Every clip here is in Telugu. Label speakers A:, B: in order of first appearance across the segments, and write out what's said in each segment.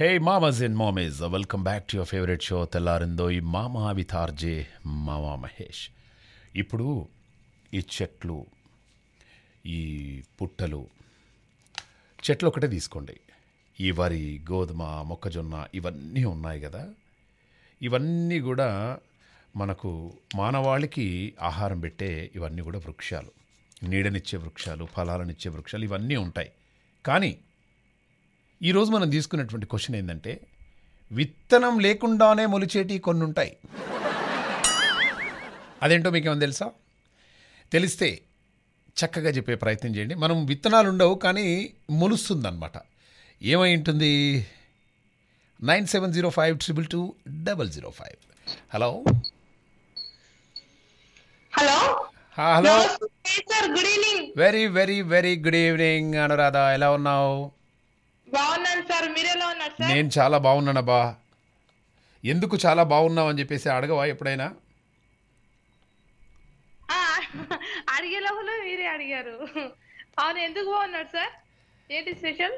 A: హే మామాజ్ అండ్ మామీస్ welcome back to your favourite show తెల్లారిందో ఈ మామా విత్ ఆర్జే మామా మహేష్ ఇప్పుడు ఈ చెట్లు ఈ పుట్టలు చెట్లు ఒకటే తీసుకోండి ఈ వరి గోధుమ మొక్కజొన్న ఇవన్నీ ఉన్నాయి కదా ఇవన్నీ కూడా మనకు మానవాళికి ఆహారం పెట్టే ఇవన్నీ కూడా వృక్షాలు నీడనిచ్చే వృక్షాలు ఫలాలనిచ్చే వృక్షాలు ఇవన్నీ ఉంటాయి కానీ ఈరోజు మనం తీసుకున్నటువంటి క్వశ్చన్ ఏంటంటే విత్తనం లేకుండానే మొలిచేటి కొన్ని ఉంటాయి అదేంటో మీకేమో తెలుసా తెలిస్తే చక్కగా చెప్పే ప్రయత్నం చేయండి మనం విత్తనాలు ఉండవు కానీ మొలుస్తుందన్నమాట ఏమై ఉంటుంది nine seven zero five triple two double zero five hello hello hello very very very good evening Anuradha ఎలా ఉన్నావు
B: బాగున్నాను సార్ మీరు ఎలా ఉన్నారు
A: సార్ నేను చాలా బాగున్నాను అబ్బా ఎందుకు చాలా బాగున్నావు అని చెప్పేసి అడగవా ఎప్పుడైనా
B: ఆ, అడిగే లోపల మీరే అడిగారు అవును ఎందుకు బాగున్నాడు సార్ ఏంటి స్పెషల్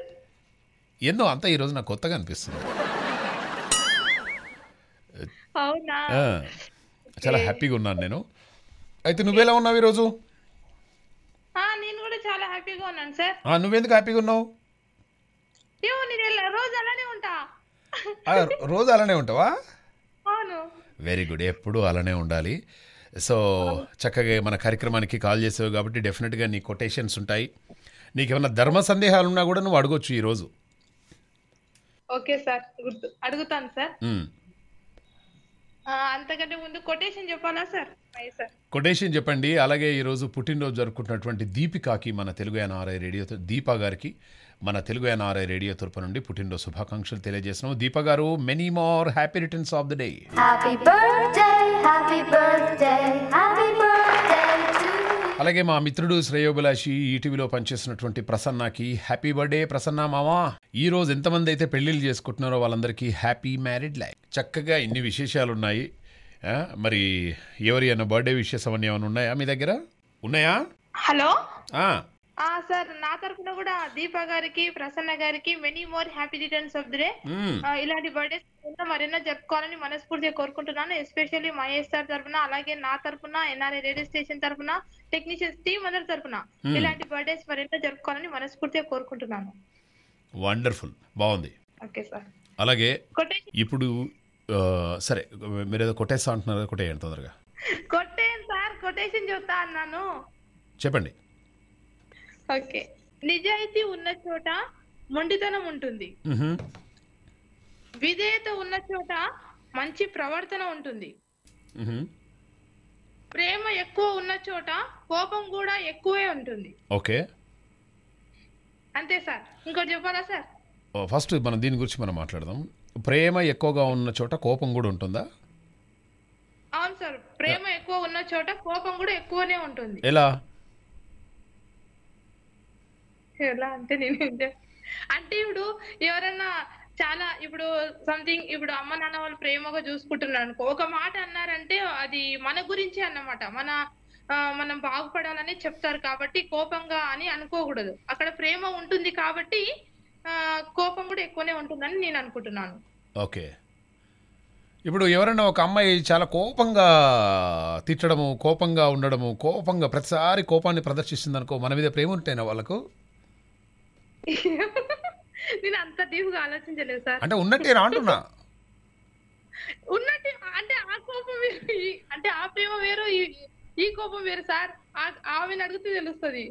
A: ఏందో అంతా ఈరోజు నాకు కొత్తగా అనిపిస్తుంది అవునా చాలా హ్యాపీగా ఉన్నాను నేను అయితే నువ్వు ఎలా ఉన్నావు ఈరోజు
B: ఆ, నేను కూడా చాలా హ్యాపీగా ఉన్నాను సార్
A: నువ్వెందుకు హ్యాపీగా ఉన్నావు రోజు అలానే ఉంటావా వెరీ గుడ్ ఎప్పుడు అలానే ఉండాలి సో చక్కగా మన కార్యక్రమానికి కాల్ చేసావు కాబట్టి డెఫినెట్గా నీ కొటేషన్స్ ఉంటాయి నీకు ఏమైనా ధర్మ సందేహాలు ఉన్నా కూడా నువ్వు అడగొచ్చు ఈరోజు
B: ఓకే సార్ అడుగుతాను సార్ hmm. అంతకంటే ముందు కొటేషన్ చెప్పాలా సార్
A: కొటేషన్ చెప్పండి అలాగే ఈరోజు పుట్టినరోజు జరుపుకుంటున్నటువంటి దీపికాకి మన తెలుగు ఎన్ఆర్ఐ రేడియో దీపా గారికి మన తెలుగు ఎన్ఆర్ఐ రేడియో తరపు నుండి పుట్టినరోజు శుభాకాంక్షలు తెలియజేసినాం Deepa garu many more happy returns of the day అలాగే మా మిత్రుడు శ్రేయోభిలాషి ఈటీవీలో పనిచేసినటువంటి ప్రసన్నకి హ్యాపీ బర్త్డే ప్రసన్న మామా ఈ రోజు ఎంతమంది అయితే పెళ్లిళ్ళు చేసుకుంటున్నారో వాళ్ళందరికీ హ్యాపీ మ్యారీడ్ లైఫ్ చక్కగా ఇన్ని విశేషాలు ఉన్నాయి మరి ఎవరి అన్న బర్త్డే విశేషం అవన్నీ ఏమైనా ఉన్నాయా మీ దగ్గర ఉన్నాయా
B: హలో సార్ నా తరఫున కూడా దీపా గారికి ప్రసన్న గారికి many more happy returns of the day ఇలాంటి బర్త్డేస్ మరెన్నో చెప్పుకోవాలని మనస్ఫూర్తిగా కోరుకుంటున్నాను ఎస్పెషల్లీ మహేష్ సార్ తరఫున అలాగే నా తరఫున ఎన్ఆర్ఐ రేడియో స్టేషన్ తరఫున టెక్నీషియన్స్ టీమ్ అందరి తరఫున ఇలాంటి బర్త్డేస్ మరెన్నో జరుపుకోవాలని మనస్ఫూర్తిగా కోరుకుంటున్నాను hmm.
A: వండర్ఫుల్ బాగుంది ఓకే సార్ అలాగే ఇప్పుడు సరే మీరు ఏదో కొట్టేస్తా అంటున్నారు కొట్టేయండి తొందరగా
B: కొట్టేయండి సార్ కొటేషన్ చూస్తా అన్నాను చెప్పండి ఓకే నిజాయితీ ఉన్న చోట మొండితనం ఉంటుంది విధేయత ఉన్న చోట మంచి ప్రవర్తన ఉంటుంది ప్రేమ ఎక్కువ ఉన్న చోట కోపం కూడా ఎక్కువే ఉంటుంది ఓకే అంతే సార్ ఇంకోటి చెప్పాలా సార్
A: ఫస్ట్ మనం దీని గురించి మనం మాట్లాడదాం ప్రేమ ఎక్కువగా ఉన్న చోట కోపం కూడా ఉంటుందా
B: అవును సార్ ప్రేమ ఎక్కువ ఉన్న చోట కోపం కూడా ఎక్కువనే ఉంటుంది ఎలా ఎలా అంటే నేను అంటే ఇప్పుడు ఎవరన్నా చాలా ఇప్పుడు సంథింగ్ ఇప్పుడు అమ్మ నాన్న వాళ్ళు ప్రేమగా చూసుకుంటున్నారు అనుకో ఒక మాట అన్నారంటే అది మన గురించి అన్నమాట మన మనం బాగుపడాలని చెప్తారు కాబట్టి కోపంగా అని అనుకోకూడదు అక్కడ ప్రేమ ఉంటుంది కాబట్టి కోపం కూడా ఎక్కువనే ఉంటుందని నేను అనుకుంటున్నాను
A: ఓకే ఇప్పుడు ఎవరైనా ఒక అమ్మాయి చాలా కోపంగా తిట్టడము కోపంగా ఉండడము కోపంగా ప్రతిసారి కోపాన్ని ప్రదర్శిస్తుంది అనుకో మన మీద ప్రేమ ఉంటేనా వాళ్ళకు
B: నేను అంత డీప్ గా ఆలోచించలేదు సార్ అంటే ఉన్నట్టే అంటున్నా ఉన్నట్టు అంటే ఆ కోపం వేరు అంటే ఆ ప్రేమ వేరు ఈ కోపం వేరు సార్ ఆమెను అడిగితే తెలుస్తుంది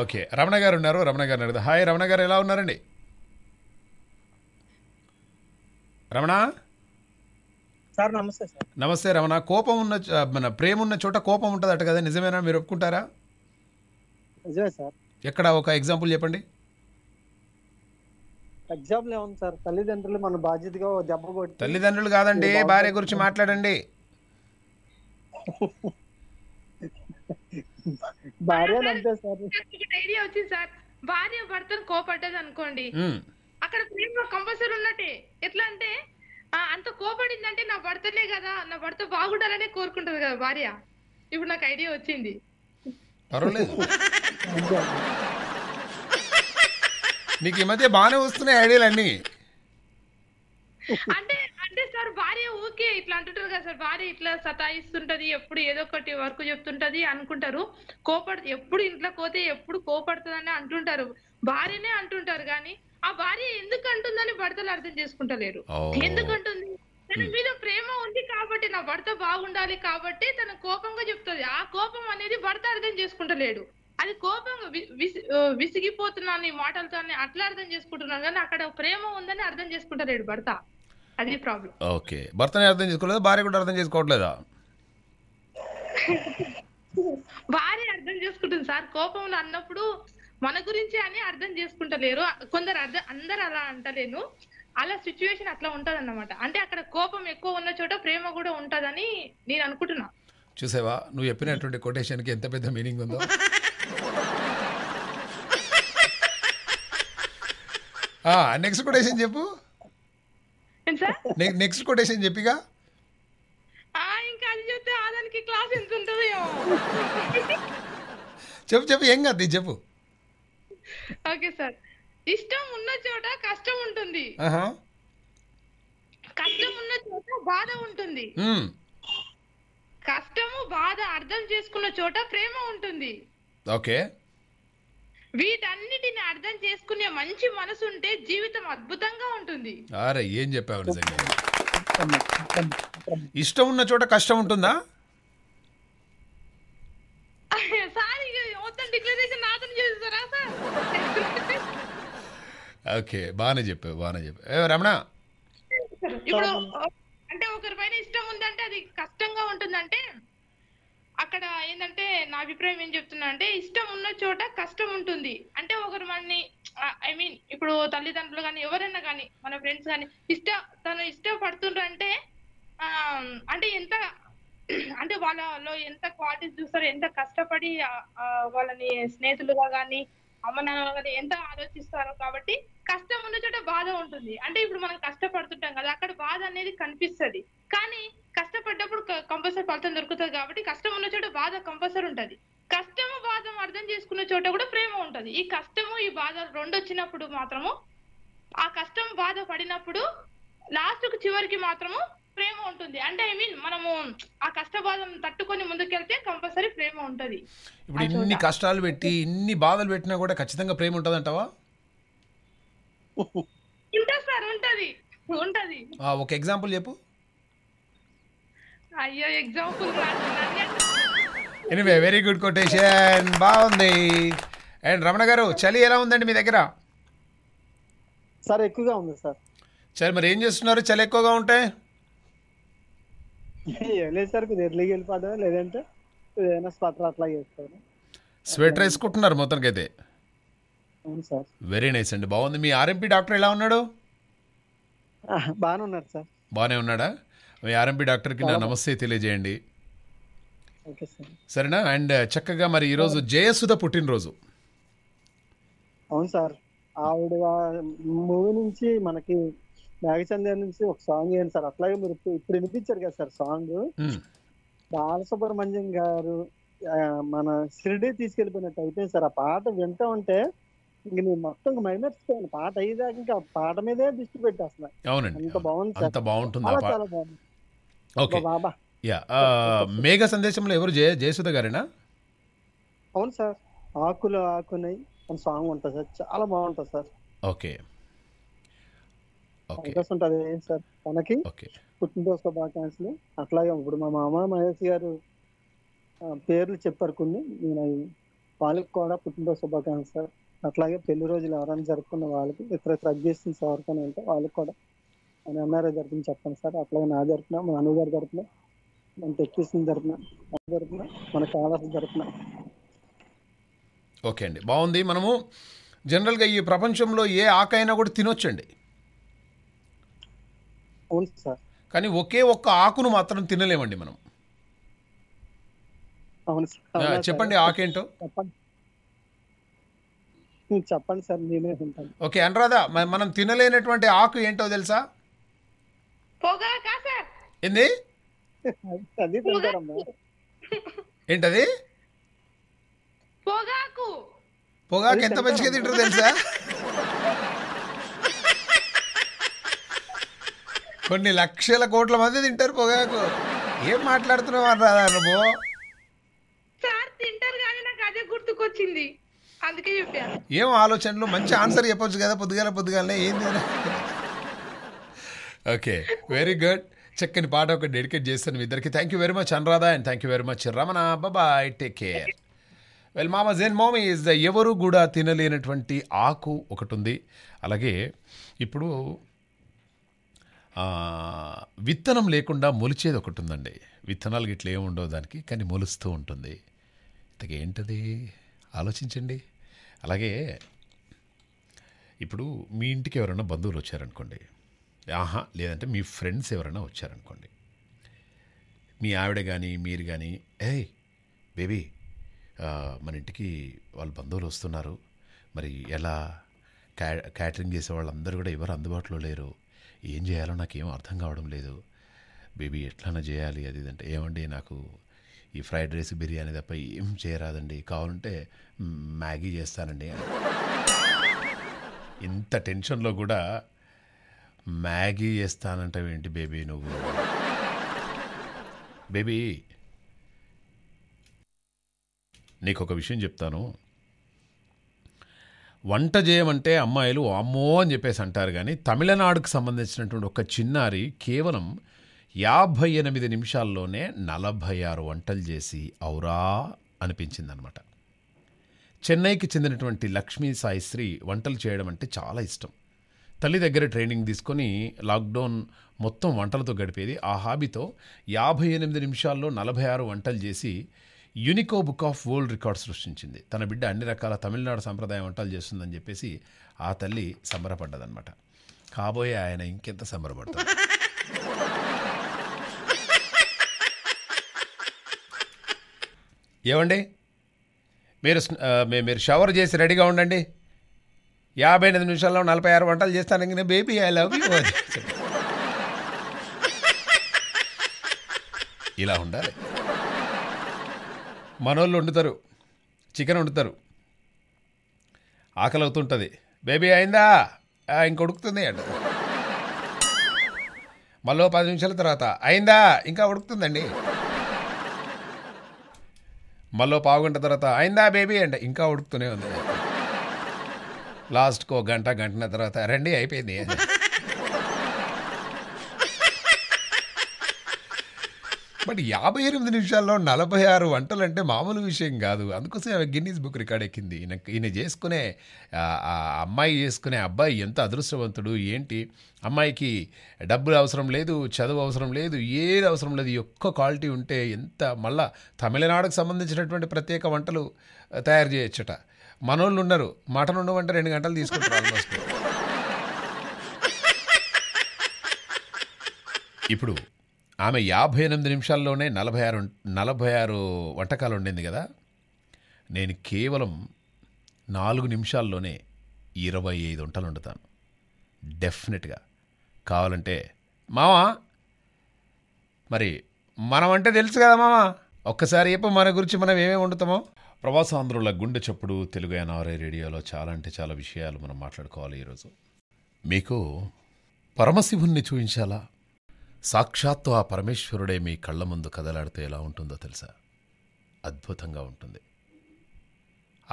A: ఓకే రమణ గారు ఉన్నారు రమణ గారు అడుగుతా హాయ్ రమణ గారు ఎలా ఉన్నారండి రమణ
C: సార్ నమస్తే సార్
A: నమస్తే రమణ కోపం ఉన్న మన ప్రేమ ఉన్న చోట కోపం ఉంటుందట కదా నిజమేనా మీరు ఒప్పుకుంటారా సార్ ఎక్కడ ఒక ఎగ్జాంపుల్ చెప్పండి
C: ఎగ్జాంపుల్ ఏముంది సార్ తల్లిదండ్రులు మన బాధ్యతగా దెబ్బ కొట్టి
A: తల్లిదండ్రులు కాదండి భార్య గురించి మాట్లాడండి
C: భార్య అంతే సార్
B: ఐడియా వచ్చింది సార్ భార్య భర్తను కోపడ్డది అనుకోండి అక్కడ ప్రేమ కంపల్సరీ ఉన్నట్టే ఎట్లా అంటే అంత కోపడిందంటే నా భర్తలే కదా నా భర్త బాగుండాలనే కోరుకుంటది కదా భార్య ఇప్పుడు నాకు ఐడియా వచ్చింది
A: పర్వాలేదు నీకు ఈ మధ్య బాగానే వస్తున్నాయి ఐడియాలు అన్ని
B: అంటే అంటే సార్ భార్య ఓకే ఇట్లా అంటుంటారు కదా సార్ భార్య ఇట్లా సతాయిస్తుంటది ఎప్పుడు ఏదో ఒకటి వర్క్ చెప్తుంటది అనుకుంటారు కోపడు ఎప్పుడు ఇంట్లో కోతే ఎప్పుడు కోపడుతుందని అంటుంటారు భార్యనే అంటుంటారు కానీ ఆ భార్య ఎందుకు అంటుందని భర్తలు అర్థం చేసుకుంటలేరు ఎందుకంటుంది తన మీద ప్రేమ ఉంది కాబట్టి నా భర్త బాగుండాలి కాబట్టి తన కోపంగా చెప్తుంది ఆ కోపం అనేది భర్త అర్థం చేసుకుంటలేడు అది కోపంగా విసిగిపోతున్నాను ఈ మాటలతో అట్లా అర్థం చేసుకుంటున్నాను కానీ అక్కడ ప్రేమ ఉందని అర్థం చేసుకుంటలేడు భర్త అది ప్రాబ్లం
A: ఓకే భర్తనే అర్థం చేసుకోలేదు భార్య కూడా అర్థం చేసుకోవట్లేదా
B: భార్య అర్థం చేసుకుంటుంది సార్ కోపంలో అన్నప్పుడు మన గురించి అని అర్థం చేసుకుంటలేరు కొందరు అర్థం అందరు అలా అంటలేను అలా సిచ్యువేషన్ అట్లా ఉంటది అన్నమాట అంటే అక్కడ కోపం ఎక్కువ ఉన్న చోట ప్రేమ కూడా ఉంటదని నేను అనుకుంటున్నా
A: చూసావా నువ్వు చెప్పినటువంటి కొటేషన్ కి ఎంత పెద్ద మీనింగ్ ఉందో నెక్స్ట్ కొటేషన్ చెప్పు నెక్స్ట్ కొటేషన్ చెప్పిగా
B: ఇంకా అది చెప్తే క్లాస్ ఎంత ఉంటుందో
C: చెప్పు చెప్పు ఏం కాదు చెప్పు
B: ఓకే సార్ ఇష్టం ఉన్న చోట కష్టం ఉంటుంది కష్టం ఉన్న చోట బాధ ఉంటుంది కష్టము బాధ అర్థం చేసుకున్న చోట ప్రేమ ఉంటుంది ఓకే వీటన్నిటిని అర్థం చేసుకునే మంచి మనసు ఉంటే జీవితం అద్భుతంగా ఉంటుంది
A: అరే ఏం చెప్పావు ఇష్టం ఉన్న చోట కష్టం ఉంటుందా
B: సార్ డిక్లరేషన్ నాతో చేస్తారా సార్
A: ఓకే బాగానే చెప్పావు బాగానే చెప్పావు రమణ
B: ఇప్పుడు అంటే ఒకరి పైన ఇష్టం ఉందంటే అది కష్టంగా ఉంటుందంటే అక్కడ ఏంటంటే నా అభిప్రాయం ఏం చెప్తున్నా అంటే ఇష్టం ఉన్న చోట కష్టం ఉంటుంది అంటే ఒకరు మనని ఐ మీన్ ఇప్పుడు తల్లిదండ్రులు కానీ ఎవరైనా కానీ మన ఫ్రెండ్స్ కానీ ఇష్ట తను ఇష్టపడుతుండ్రంటే అంటే ఎంత అంటే వాళ్ళలో ఎంత క్వాలిటీస్ చూస్తారో ఎంత కష్టపడి వాళ్ళని స్నేహితులుగా కానీ అమ్మ నాన్న ఎంత ఆలోచిస్తారో కాబట్టి కష్టం ఉన్న చోట బాధ ఉంటుంది అంటే ఇప్పుడు మనం కష్టపడుతుంటాం కదా అక్కడ బాధ అనేది కనిపిస్తుంది కానీ కష్టపడ్డప్పుడు కంపల్సరీ ఫలితం దొరుకుతుంది కాబట్టి కష్టం ఉన్న చోట బాధ కంపల్సరీ ఉంటుంది కష్టము బాధం అర్థం చేసుకున్న చోట కూడా ప్రేమ ఉంటుంది ఈ కష్టము ఈ బాధ రెండు వచ్చినప్పుడు మాత్రము ఆ కష్టం బాధ పడినప్పుడు లాస్ట్ కు చివరికి మాత్రము ప్రేమ ఉంటుంది అంటే ఐ మీన్ మనము ఆ కష్ట కష్టబాధం తట్టుకొని ముందుకెళ్తే కంపల్సరీ ప్రేమ ఉంటది
A: ఇప్పుడు ఇన్ని కష్టాలు పెట్టి ఇన్ని బాధలు పెట్టినా కూడా ఖచ్చితంగా ప్రేమ ఉంటదంటావా
B: సార్ ఉంటది ఉంటది
A: ఒక ఎగ్జాంపుల్ చెప్పు
B: అయ్యో example
A: anyway very good quotation బాగుంది అండ్ రమణ గారు చలి ఎలా ఉందండి మీ దగ్గర
C: సార్ ఎక్కువగా ఉంది సార్
A: సరే మరి ఏం చేస్తున్నారు చలి ఎక్కువగా ఉంటే
C: లేదు సార్ కొద్దిగా ఎర్లీకి వెళ్ళిపోవడం లేదంటే ఏదైనా స్వెటర్ అట్లా చేస్తాను
A: స్వెటర్ వేసుకుంటున్నారు మొత్తానికి అయితే అవును సార్ వెరీ నైస్ అండి బాగుంది మీ ఆర్ఎంపి
C: డాక్టర్ ఎలా ఉన్నాడు బాగానే ఉన్నాడు సార్
A: బాగానే ఉన్నాడా మీ ఆర్ఎంపి డాక్టర్కి నా నమస్తే తెలియజేయండి సరేనా అండ్ చక్కగా మరి ఈరోజు జయసుధ పుట్టినరోజు
C: అవును సార్ ఆవిడ మూవీ నుంచి మనకి నాగచంద్ర నుంచి ఒక సాంగ్ ఏంటి సార్ అట్లాగే మీరు ఇప్పుడు వినిపించారు కదా సార్ సాంగ్ బాలసుబ్రహ్మణ్యం గారు మన షిరిడి తీసుకెళ్ళిపోయినట్టు అయితే సార్ ఆ పాట వింటా ఉంటే ఇంక నేను మొత్తం మైమర్చిపోయాను పాట అయ్యేదాకా ఇంకా పాట మీదే దృష్టి పెట్టేస్తున్నా అవునండి అంత బాగుంది అంత బాగుంటుంది చాలా బాగుంది ఓకే బాబా
A: మేఘ సందేశంలో ఎవరు జయ జయసుధ గారేనా
C: అవును సార్ ఆకులు ఆకునై అని సాంగ్ ఉంటుంది సార్ చాలా బాగుంటుంది సార్ ఓకే ఉంటుంది సార్ తనకి పుట్టినరోజు శుభాకాంక్షలు అట్లాగే ఇప్పుడు మా మామ మహేష్ గారు పేర్లు చెప్పారు కొన్ని నేను వాళ్ళకి కూడా పుట్టినరోజు శుభాకాంక్షలు సార్ అట్లాగే పెళ్లి రోజులు ఎవరైనా జరుపుకున్న వాళ్ళకి ఇక్కడ క్రగ్జేషన్స్ ఎవరికైనా ఉంటే వాళ్ళకి కూడా ఆయన ఎంఆర్ఐ తరపున చెప్పండి సార్ అట్లాగే నా జరిపిన మా అను జరిపిన తరపున మన టెక్కిసిన తరపున జరిపిన మన కాలర్స్ జరిపిన
A: ఓకే అండి బాగుంది మనము జనరల్గా ఈ ప్రపంచంలో ఏ ఆకైనా కూడా తినొచ్చండి అవును సార్ కానీ ఒకే ఒక్క ఆకును మాత్రం తినలేమండి మనం అవును సార్ చెప్పండి ఆకేంటో
C: చెప్పండి చెప్పండి సార్ నేనే తింటాను
A: ఓకే అనురాధ మనం తినలేనటువంటి ఆకు ఏంటో తెలుసా ఏంది ఏంటది
B: పొగాకు
A: పొగాకు ఎంత మంచిగా తింటారు తెలుసా కొన్ని లక్షల కోట్ల మంది తింటారు పొగాకు ఏం మాట్లాడుతున్నావు అనురాధ నువ్వు
B: గుర్తుకొచ్చింది అందుకే చెప్పాను
A: ఏం ఆలోచనలు మంచి ఆన్సర్ చెప్పొచ్చు కదా పొద్దుగాల
C: పొద్దుగాలనే ఏంది
A: ఓకే వెరీ గుడ్ చక్కని పాట ఒక డెడికేట్ చేస్తాను మీ ఇద్దరికి thank you very much Anuradha and thank you very much Ramana బాబాయ్ టేక్ కేర్ వెల్ మామ జెన్ మామీ ఇస్ ఎవరు కూడా తినలేనటువంటి ఆకు ఒకటి ఉంది అలాగే ఇప్పుడు విత్తనం లేకుండా మొలిచేది ఒకటి ఉందండి విత్తనాలు ఇట్లా ఏముండవు దానికి కానీ మొలుస్తూ ఉంటుంది ఇంతకేంటది ఆలోచించండి అలాగే ఇప్పుడు మీ ఇంటికి ఎవరైనా బంధువులు వచ్చారనుకోండి ఆహా లేదంటే మీ ఫ్రెండ్స్ ఎవరైనా వచ్చారనుకోండి మీ ఆవిడ కానీ మీరు కానీ ఏ బేబీ మన ఇంటికి వాళ్ళు బంధువులు వస్తున్నారు మరి ఎలా క్యా క్యాటరింగ్ చేసే వాళ్ళందరూ కూడా ఎవరు అందుబాటులో లేరు ఏం చేయాలో నాకేం అర్థం కావడం లేదు బేబీ ఎట్లా చేయాలి అది అంటే ఏమండి నాకు ఈ ఫ్రైడ్ రైస్ బిర్యానీ తప్ప ఏం చేయరాదండి కావాలంటే మ్యాగీ చేస్తానండి ఇంత టెన్షన్లో కూడా మ్యాగీ ఏంటి బేబీ నువ్వు బేబీ నీకు ఒక విషయం చెప్తాను వంట చేయమంటే అమ్మాయిలు అమ్మో అని చెప్పేసి అంటారు కానీ తమిళనాడుకు సంబంధించినటువంటి ఒక చిన్నారి కేవలం యాభై ఎనిమిది నిమిషాల్లోనే నలభై ఆరు వంటలు చేసి ఔరా అనిపించిందనమాట చెన్నైకి చెందినటువంటి లక్ష్మీ సాయిశ్రీ వంటలు చేయడం అంటే చాలా ఇష్టం తల్లి దగ్గర ట్రైనింగ్ తీసుకొని లాక్డౌన్ మొత్తం వంటలతో గడిపేది ఆ హాబీతో యాభై ఎనిమిది నిమిషాల్లో నలభై ఆరు వంటలు చేసి unique book of world record సృష్టించింది తన బిడ్డ అన్ని రకాల తమిళనాడు సంప్రదాయ వంటలు చేస్తుందని చెప్పేసి ఆ తల్లి సంబరపడ్డదనమాట కాబోయే ఆయన ఇంకెంత సంబరపడతాడు ఏమండి మీరు మీరు షవర్ చేసి రెడీగా ఉండండి యాభై ఎనిమిది నిమిషాల్లో నలభై ఆరు వంటలు చేస్తాను బేబీ ఐ లవ్ యూ ఇలా ఉండాలి మనోళ్ళు వండుతారు చికెన్ వండుతారు ఆకలి అవుతుంటుంది బేబీ అయిందా ఇంకొడుకుతుంది అంట మళ్ళీ పది నిమిషాల తర్వాత అయిందా ఇంకా ఉడుకుతుందండి మళ్ళీ పావుగంట తర్వాత అయిందా బేబీ అంటే ఇంకా ఉడుకుతూనే ఉంది లాస్ట్కు ఒక గంట గంటన తర్వాత రండి అయిపోయింది బట్ యాభై ఎనిమిది నిమిషాల్లో నలభై ఆరు వంటలు అంటే మామూలు విషయం కాదు అందుకోసం ఆమె గిన్నీస్ బుక్ రికార్డ్ ఎక్కింది ఈయన ఈయన చేసుకునే అమ్మాయి చేసుకునే అబ్బాయి ఎంత అదృష్టవంతుడు ఏంటి అమ్మాయికి డబ్బులు అవసరం లేదు చదువు అవసరం లేదు ఏది అవసరం లేదు ఒక్క క్వాలిటీ ఉంటే ఎంత మళ్ళా తమిళనాడుకు సంబంధించినటువంటి ప్రత్యేక వంటలు తయారు చేయొచ్చట మనోళ్ళు ఉన్నారు మటన్ ఉండమంటే రెండు గంటలు తీసుకుంటారు ఇప్పుడు ఆమె యాభై ఎనిమిది నిమిషాల్లోనే నలభై ఆరు నలభై ఆరు వంటకాలు ఉండింది కదా నేను కేవలం నాలుగు నిమిషాల్లోనే ఇరవై ఐదు వంటలు వండుతాను డెఫినెట్గా కావాలంటే మామా మరి మనం అంటే తెలుసు కదా మామా ఒక్కసారి చెప్ప మన గురించి మనం ఏమేమి వండుతామో ప్రవాసాంధ్రుల గుండె చప్పుడు తెలుగు ఎనవరే రేడియోలో చాలా అంటే చాలా విషయాలు మనం మాట్లాడుకోవాలి ఈరోజు మీకు పరమశివుణ్ణి చూపించాలా సాక్షాత్తు ఆ పరమేశ్వరుడే మీ కళ్ళ ముందు కదలాడితే ఎలా ఉంటుందో తెలుసా అద్భుతంగా ఉంటుంది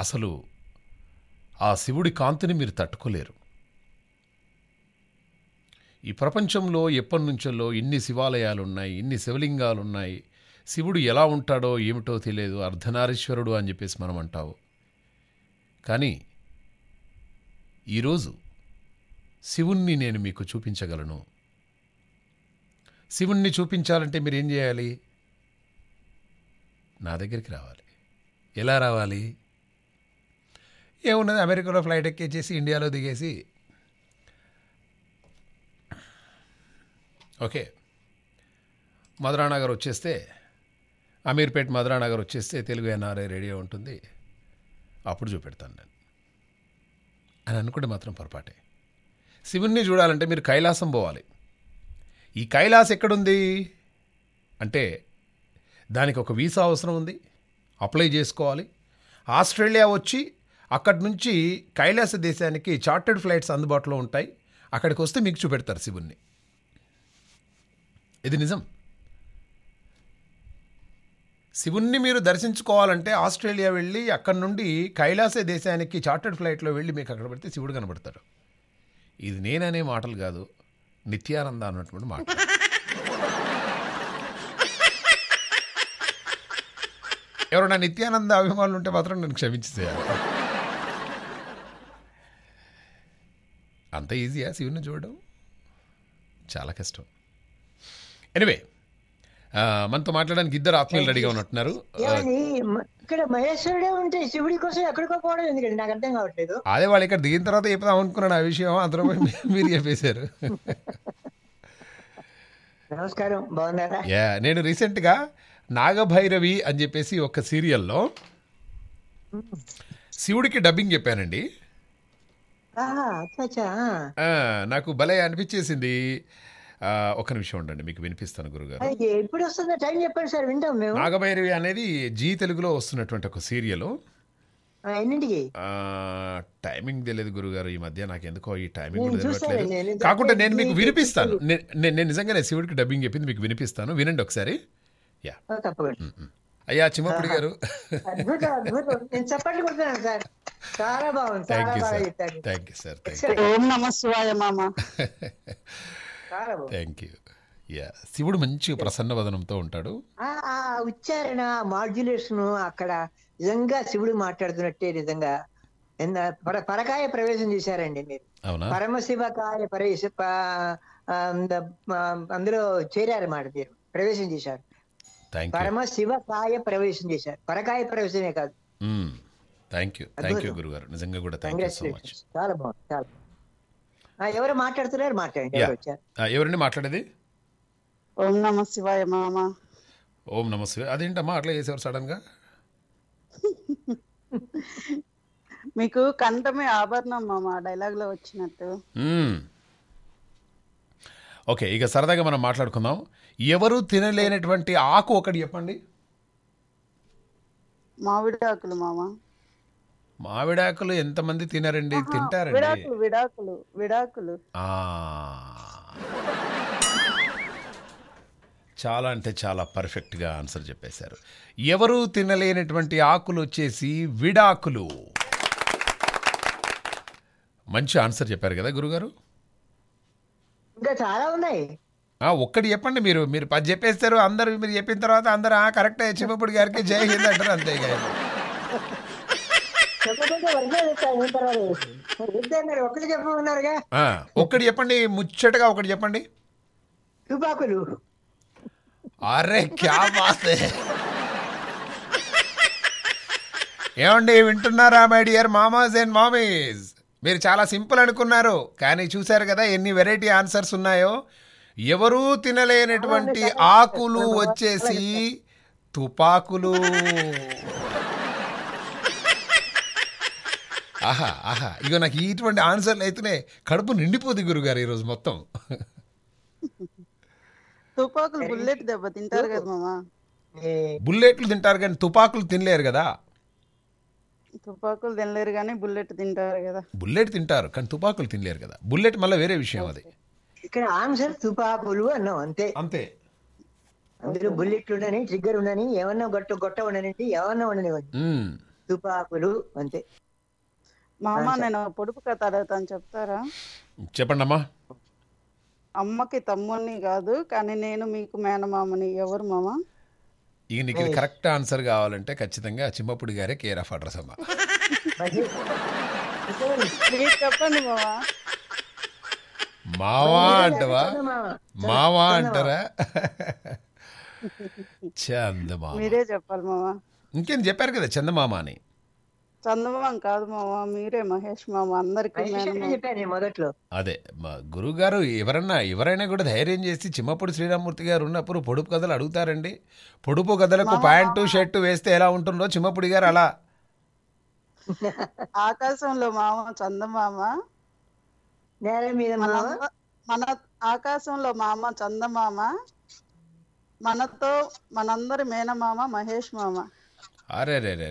A: అసలు ఆ శివుడి కాంతిని మీరు తట్టుకోలేరు ఈ ప్రపంచంలో ఎప్పటి నుంచో ఇన్ని శివాలయాలున్నాయి ఇన్ని శివలింగాలున్నాయి శివుడు ఎలా ఉంటాడో ఏమిటో తెలియదు అర్ధనారీశ్వరుడు అని చెప్పేసి మనం అంటావు కానీ ఈరోజు శివుణ్ణి నేను మీకు చూపించగలను శివుణ్ణి చూపించాలంటే మీరు ఏం చేయాలి నా దగ్గరికి రావాలి ఎలా రావాలి ఏమున్నది అమెరికాలో ఫ్లైట్ ఎక్కేసి ఇండియాలో దిగేసి ఓకే మధురానగర్ వచ్చేస్తే అమీర్పేట్ మధురానగర్ వచ్చేస్తే తెలుగు ఎన్ఆర్ఐ రేడియో ఉంటుంది అప్పుడు చూపెడతాను నేను అని అనుకుంటే మాత్రం పొరపాటే శివుణ్ణి చూడాలంటే మీరు కైలాసం పోవాలి ఈ కైలాస్ ఎక్కడుంది అంటే దానికి ఒక వీసా అవసరం ఉంది అప్లై చేసుకోవాలి ఆస్ట్రేలియా వచ్చి అక్కడి నుంచి కైలాస దేశానికి చార్టర్డ్ ఫ్లైట్స్ అందుబాటులో ఉంటాయి అక్కడికి వస్తే మీకు చూపెడతారు శివుణ్ణి ఇది నిజం శివుణ్ణి మీరు దర్శించుకోవాలంటే ఆస్ట్రేలియా వెళ్ళి అక్కడి నుండి కైలాస దేశానికి చార్టర్డ్ ఫ్లైట్లో వెళ్ళి మీకు అక్కడ పడితే శివుడు కనబడతాడు ఇది నేననే మాటలు కాదు నిత్యానంద అన్నటువంటి మాట ఎవరైనా నిత్యానంద అభిమానులు ఉంటే మాత్రం నేను క్షమించేయాలి అంత ఈజీయా శివుని చూడడం చాలా కష్టం ఎనివే మనతో మాట్లాడడానికి ఇద్దరు ఆత్మీయులు రెడీగా ఉన్నట్టున్నారు
D: ఇక్కడ మహేశ్వరుడే ఉంటే శివుడి కోసం ఎక్కడికో పోవడం ఎందుకండి నాకు అర్థం కావట్లేదు
A: అదే వాళ్ళు ఇక్కడ దిగిన తర్వాత చెప్తాం అనుకున్నాను ఆ విషయం అందరూ
D: మీరు చెప్పేశారు నమస్కారం బాగున్నారా
A: యా నేను రీసెంట్గా నాగభైరవి అని చెప్పేసి ఒక సీరియల్లో శివుడికి డబ్బింగ్ చెప్పానండి నాకు భలే అనిపించేసింది ఒక నిమిషం ఉండండి మీకు వినిపిస్తాను గురుగారు
D: ఎప్పుడు వస్తుందో టైం చెప్పండి సార్ వింటాం మేము
A: నాగభైరవి అనేది జీ తెలుగులో వస్తున్నటువంటి ఒక సీరియల్ టైమింగ్ తెలియదు గురుగారు ఈ మధ్య నాకు ఎందుకో ఈ టైమింగ్ తెలియట్లేదు కాకుండా నేను మీకు వినిపిస్తాను నేను నిజంగా నేను శివుడికి డబ్బింగ్ చెప్పింది మీకు వినిపిస్తాను వినండి ఒకసారి యా అయ్యా చిమ్మపుడి గారు
D: చాలా బాగుంది thank you sir thank you sir ఓం నమ శివాయ మామ
A: థ్యాంక్ యూ యా శివుడు మంచి ప్రసన్న వదనంతో ఉంటాడు
D: ఉచ్చారణ మాడ్యులేషన్ అక్కడ నిజంగా శివుడు మాట్లాడుతున్నట్టే నిజంగా పరకాయ ప్రవేశం చేశారండి మీరు పరమశివకాయ ప్రవేశ అందులో చేరారన్నమాట మీరు ప్రవేశం చేశారు పరమశివకాయ ప్రవేశం చేశారు పరకాయ ప్రవేశమే కాదు
A: థ్యాంక్ యూ థ్యాంక్ యూ గురుగారు నిజంగా కూడా థ్యాంక్ యూ సో
D: మచ్ చాలా బాగుంది చాలా ఎవరు మాట్లాడుతున్నారు మాట్లాడండి
A: ఎవరండి మాట్లాడేది
D: ఓం నమ శివాయ
A: మామ ఓం నమ శివాయ అదేంటమ్మా అట్లా చేసేవారు సడన్ గా
E: మీకు కంఠమే ఆభరణం మామ డైలాగ్ లో వచ్చినట్టు
A: ఓకే ఇక సరదాగా మనం మాట్లాడుకుందాం ఎవరు తినలేనటువంటి ఆకు ఒకటి చెప్పండి
E: మామిడి ఆకులు మామ
A: మామిడాకులు ఎంతమంది తినరండి తింటారండి చాలా అంటే చాలా పర్ఫెక్ట్గా ఆన్సర్ చెప్పేశారు ఎవరు తినలేనటువంటి ఆకులు వచ్చేసి విడాకులు మంచి ఆన్సర్ చెప్పారు కదా గురుగారు
D: ఇంకా చాలా ఉన్నాయి
A: ఒక్కటి చెప్పండి మీరు మీరు పది చెప్పేస్తారు అందరూ మీరు చెప్పిన తర్వాత అందరు కరెక్ట్ చెప్పప్పుడు గారికి జై హింద్ అంటారు అంతేగా
D: ఒక్కటి చెప్పండి ముచ్చటగా ఒకటి చెప్పండి
A: అరే క్యా బాసే ఏమండి వింటున్నారా మై డియర్ మామాస్ అండ్ మామీస్ మీరు చాలా సింపుల్ అనుకున్నారు కానీ చూశారు కదా ఎన్ని వెరైటీ ఆన్సర్స్ ఉన్నాయో ఎవరూ తినలేనటువంటి ఆకులు వచ్చేసి తుపాకులు ఆహా ఆహా ఇగో నాకు ఇటువంటి ఆన్సర్లు అయితేనే కడుపు నిండిపోద్ది గురుగారు ఈరోజు మొత్తం
E: తుపాకులు బుల్లెట్ దెబ్బ తింటారు కదా మామా
A: బుల్లెట్లు తింటారు కానీ తుపాకులు తినలేరు కదా
E: తుపాకులు తినలేరు కానీ బుల్లెట్ తింటారు కదా
A: బుల్లెట్ తింటారు కానీ తుపాకులు తినలేరు కదా బుల్లెట్ మళ్ళీ వేరే విషయం అది
D: ఇక్కడ ఆన్సర్ తుపాకులు అన్నాం అంతే అంతే అందులో బుల్లెట్లు ఉండని ట్రిగ్గర్ ఉండని ఏమన్నా గొట్ట గొట్ట ఉండనండి ఏమన్నా ఉండనివ్వండి తుపాకులు అంతే
E: మా అమ్మ నేను పొడుపు కథ అడుగుతాను చెప్తారా చెప్పండి అమ్మా అమ్మకి తమ్ముడిని కాదు కానీ నేను మీకు మేనమామని ఎవరు మామా
A: ఇక నీకు కరెక్ట్ ఆన్సర్ కావాలంటే ఖచ్చితంగా చిమ్మప్పుడు గారే కేర్ ఆఫ్ అడ్రస్
F: అమ్మా చెప్పండి మామ
G: మావా
E: అంటవా
F: మావా అంటారా
A: చందమా మీరే చెప్పాలి మామ ఇంకేం చెప్పారు కదా చందమామ అని
E: చందమామ కాదు మామ మీరే మహేష్ మామ అందరికి
A: అదే గురువు గారు ఎవరన్నా ఎవరైనా కూడా ధైర్యం చేసి చిమ్మప్పుడు శ్రీరామూర్తి గారు ఉన్నప్పుడు పొడుపు కథలు అడుగుతారండి పొడుపు కథలకు ప్యాంటు షర్ట్ వేస్తే ఎలా ఉంటుందో చిమ్మపుడి గారు అలా
E: ఆకాశంలో మామ చందమామ మన ఆకాశంలో మామ చందమామ మనతో మనందరి మేనమామ మహేష్ మామ
A: అరే రే రే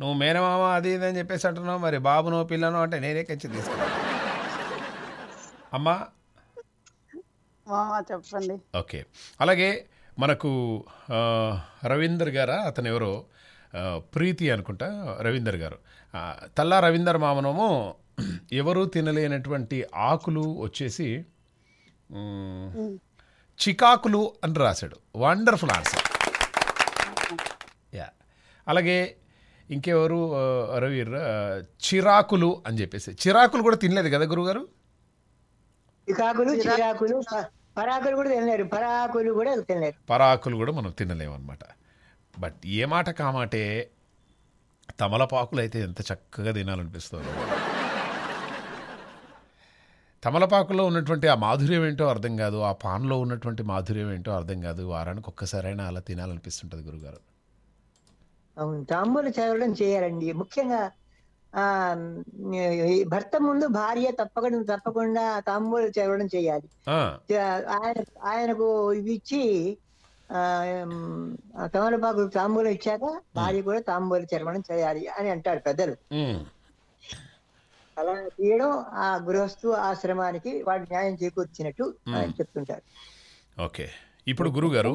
A: నువ్వు మేనమామ అది ఇది అని చెప్పేసి అంటున్నావు మరి బాబునో పిల్లనో అంటే నేనే కచ్చి తీసుకున్నాను అమ్మా చెప్పండి ఓకే అలాగే మనకు రవీందర్ గారా అతను ఎవరో ప్రీతి అనుకుంటా రవీందర్ గారు తల్లా రవీందర్ మామనము ఎవరూ తినలేనటువంటి ఆకులు వచ్చేసి చికాకులు అని రాశాడు వండర్ఫుల్ ఆన్సర్ యా అలాగే ఇంకెవరు రవి చిరాకులు అని చెప్పేసి చిరాకులు కూడా తినలేదు కదా గురుగారు
D: చికాకులు పరాకులు కూడా పరాకులు కూడా
A: పరాకులు కూడా మనం తినలేము అనమాట బట్ ఏ మాట కామాటే తమలపాకులు అయితే ఎంత చక్కగా తినాలనిపిస్తుంది తమలపాకులో ఉన్నటువంటి ఆ మాధుర్యం ఏంటో అర్థం కాదు ఆ పాన్లో ఉన్నటువంటి మాధుర్యం ఏంటో అర్థం కాదు వారానికి ఒక్కసారైనా అలా తినాలనిపిస్తుంటది గురుగారు
D: అవును తాంబూలు చదవడం చేయాలండి ముఖ్యంగా ఆ భర్త ముందు భార్య తప్పకుండా తప్పకుండా తాంబూలు చదవడం చేయాలి ఆయన ఆయనకు ఇవి ఇచ్చి తమలపాకు తాంబూలు ఇచ్చాక భార్య కూడా తాంబూలు చదవడం చేయాలి అని అంటాడు పెద్దలు అలా తీయడం ఆ గృహస్థు ఆశ్రమానికి వాడు న్యాయం చేకూర్చినట్టు ఆయన చెప్తుంటారు
A: ఓకే ఇప్పుడు గురుగారు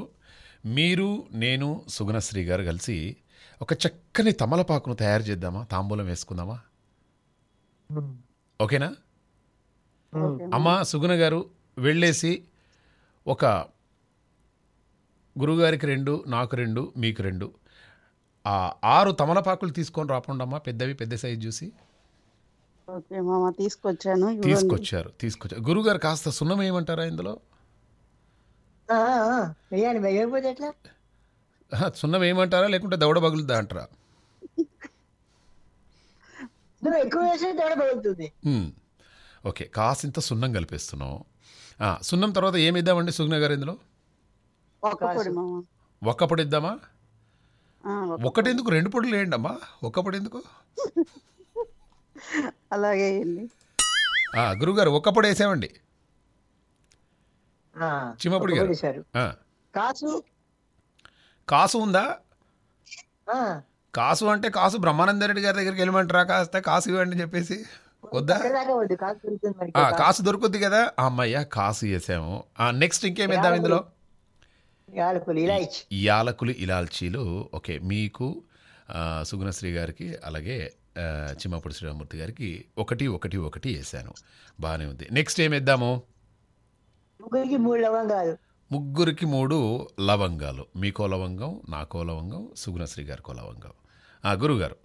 A: మీరు నేను సుగుణశ్రీ గారు కలిసి ఒక చక్కని తమలపాకును తయారు చేద్దామా తాంబూలం వేసుకుందామా ఓకేనా అమ్మ సుగుణ గారు వెళ్ళేసి ఒక గురుగారికి రెండు నాకు రెండు మీకు రెండు ఆరు తమలపాకులు తీసుకొని రాకుండా పెద్దవి పెద్ద సైజు చూసి
E: తీసుకొచ్చాను తీసుకొచ్చారు
A: తీసుకొచ్చారు గారు కాస్త సున్నం ఏమంటారా ఇందులో సున్నం ఏమంటారా లేకుంటే దవడ పగులుద్దా అంటారా ఓకే కాసింత సున్నం కలిపేస్తున్నాం సున్నం తర్వాత ఏమి ఇద్దామండి సుగ్న గారు ఇందులో ఒక్కప్పుడు ఇద్దామా ఒకటి ఎందుకు రెండు పొడులు వేయండి అమ్మా ఒక్కప్పుడు ఎందుకు అలాగే గురుగారు ఒక్కప్పుడు వేసామండి చిమ్మప్పుడు గారు కాసు కాసు ఉందా కాసు అంటే కాసు బ్రహ్మానంద రెడ్డి గారి దగ్గరికి వెళ్ళమంటారా కాస్త కాసు ఇవ్వండి చెప్పేసి
D: వద్దా కాసు దొరుకుద్ది కదా
A: అమ్మయ్య కాసు వేసాము
D: నెక్స్ట్ ఇంకేం వేద్దాం ఇందులో
A: యాలకులు ఇలాల్చీలు ఓకే మీకు సుగుణశ్రీ గారికి అలాగే చిమ్మపూడి శ్రీరామూర్తి గారికి ఒకటి ఒకటి ఒకటి వేశాను బాగానే ఉంది నెక్స్ట్ ఏం వేద్దాము ముగ్గురికి మూడు లవంగాలు ముగ్గురికి మూడు లవంగాలు మీకో లవంగం నాకో లవంగం సుగుణశ్రీ గారికో లవంగం గురుగారు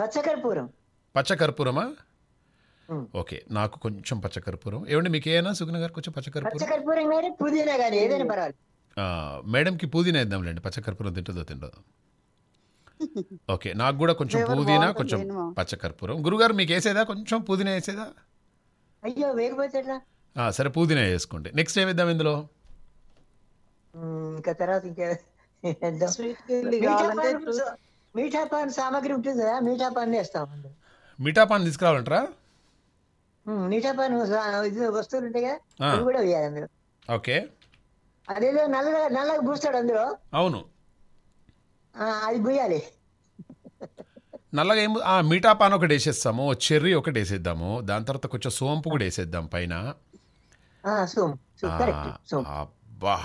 A: పచ్చకర్పూరం పచ్చకర్పూరమా ఓకే నాకు కొంచెం పచ్చకర్పూరం ఏమండి మీకు ఏమైనా సుగుణ గారు కొంచెం
D: పచ్చకర్పూరం పుదీనా
A: మేడంకి పుదీనా వేద్దాంలేండి పచ్చకర్పూరం తింటుందో తింటుందో ఓకే నాకు కూడా కొంచెం పుదీనా కొంచెం పచ్చకర్పూరం గురుగారు
D: మీకు వేసేదా కొంచెం పుదీనా వేసేదా అయ్యో వేగిపోతే
A: సరే పుదీనా వేసుకోండి నెక్స్ట్ ఏం ఇద్దాం ఇందులో
D: ఇంకా తర్వాత ఇంకా మీఠా పాన్ సామాగ్రి ఉంటుంది కదా మీఠా పాన్ వేస్తామండి
A: మీఠా పాన్ తీసుకురావాలంటారా
D: మీఠా పాన్ వస్తువులు ఉంటాయి కూడా వేయాలి అందులో ఓకే అదేదో నల్లగా నల్లగా పూస్తాడు అందులో
A: అవును నల్లగా ఏం మీఠా పాన్ ఒకటి వేసేస్తాము చెర్రీ ఒకటి వేసేద్దాము దాని తర్వాత కొంచెం సోంపు కూడా వేసేద్దాం పైన అబ్బా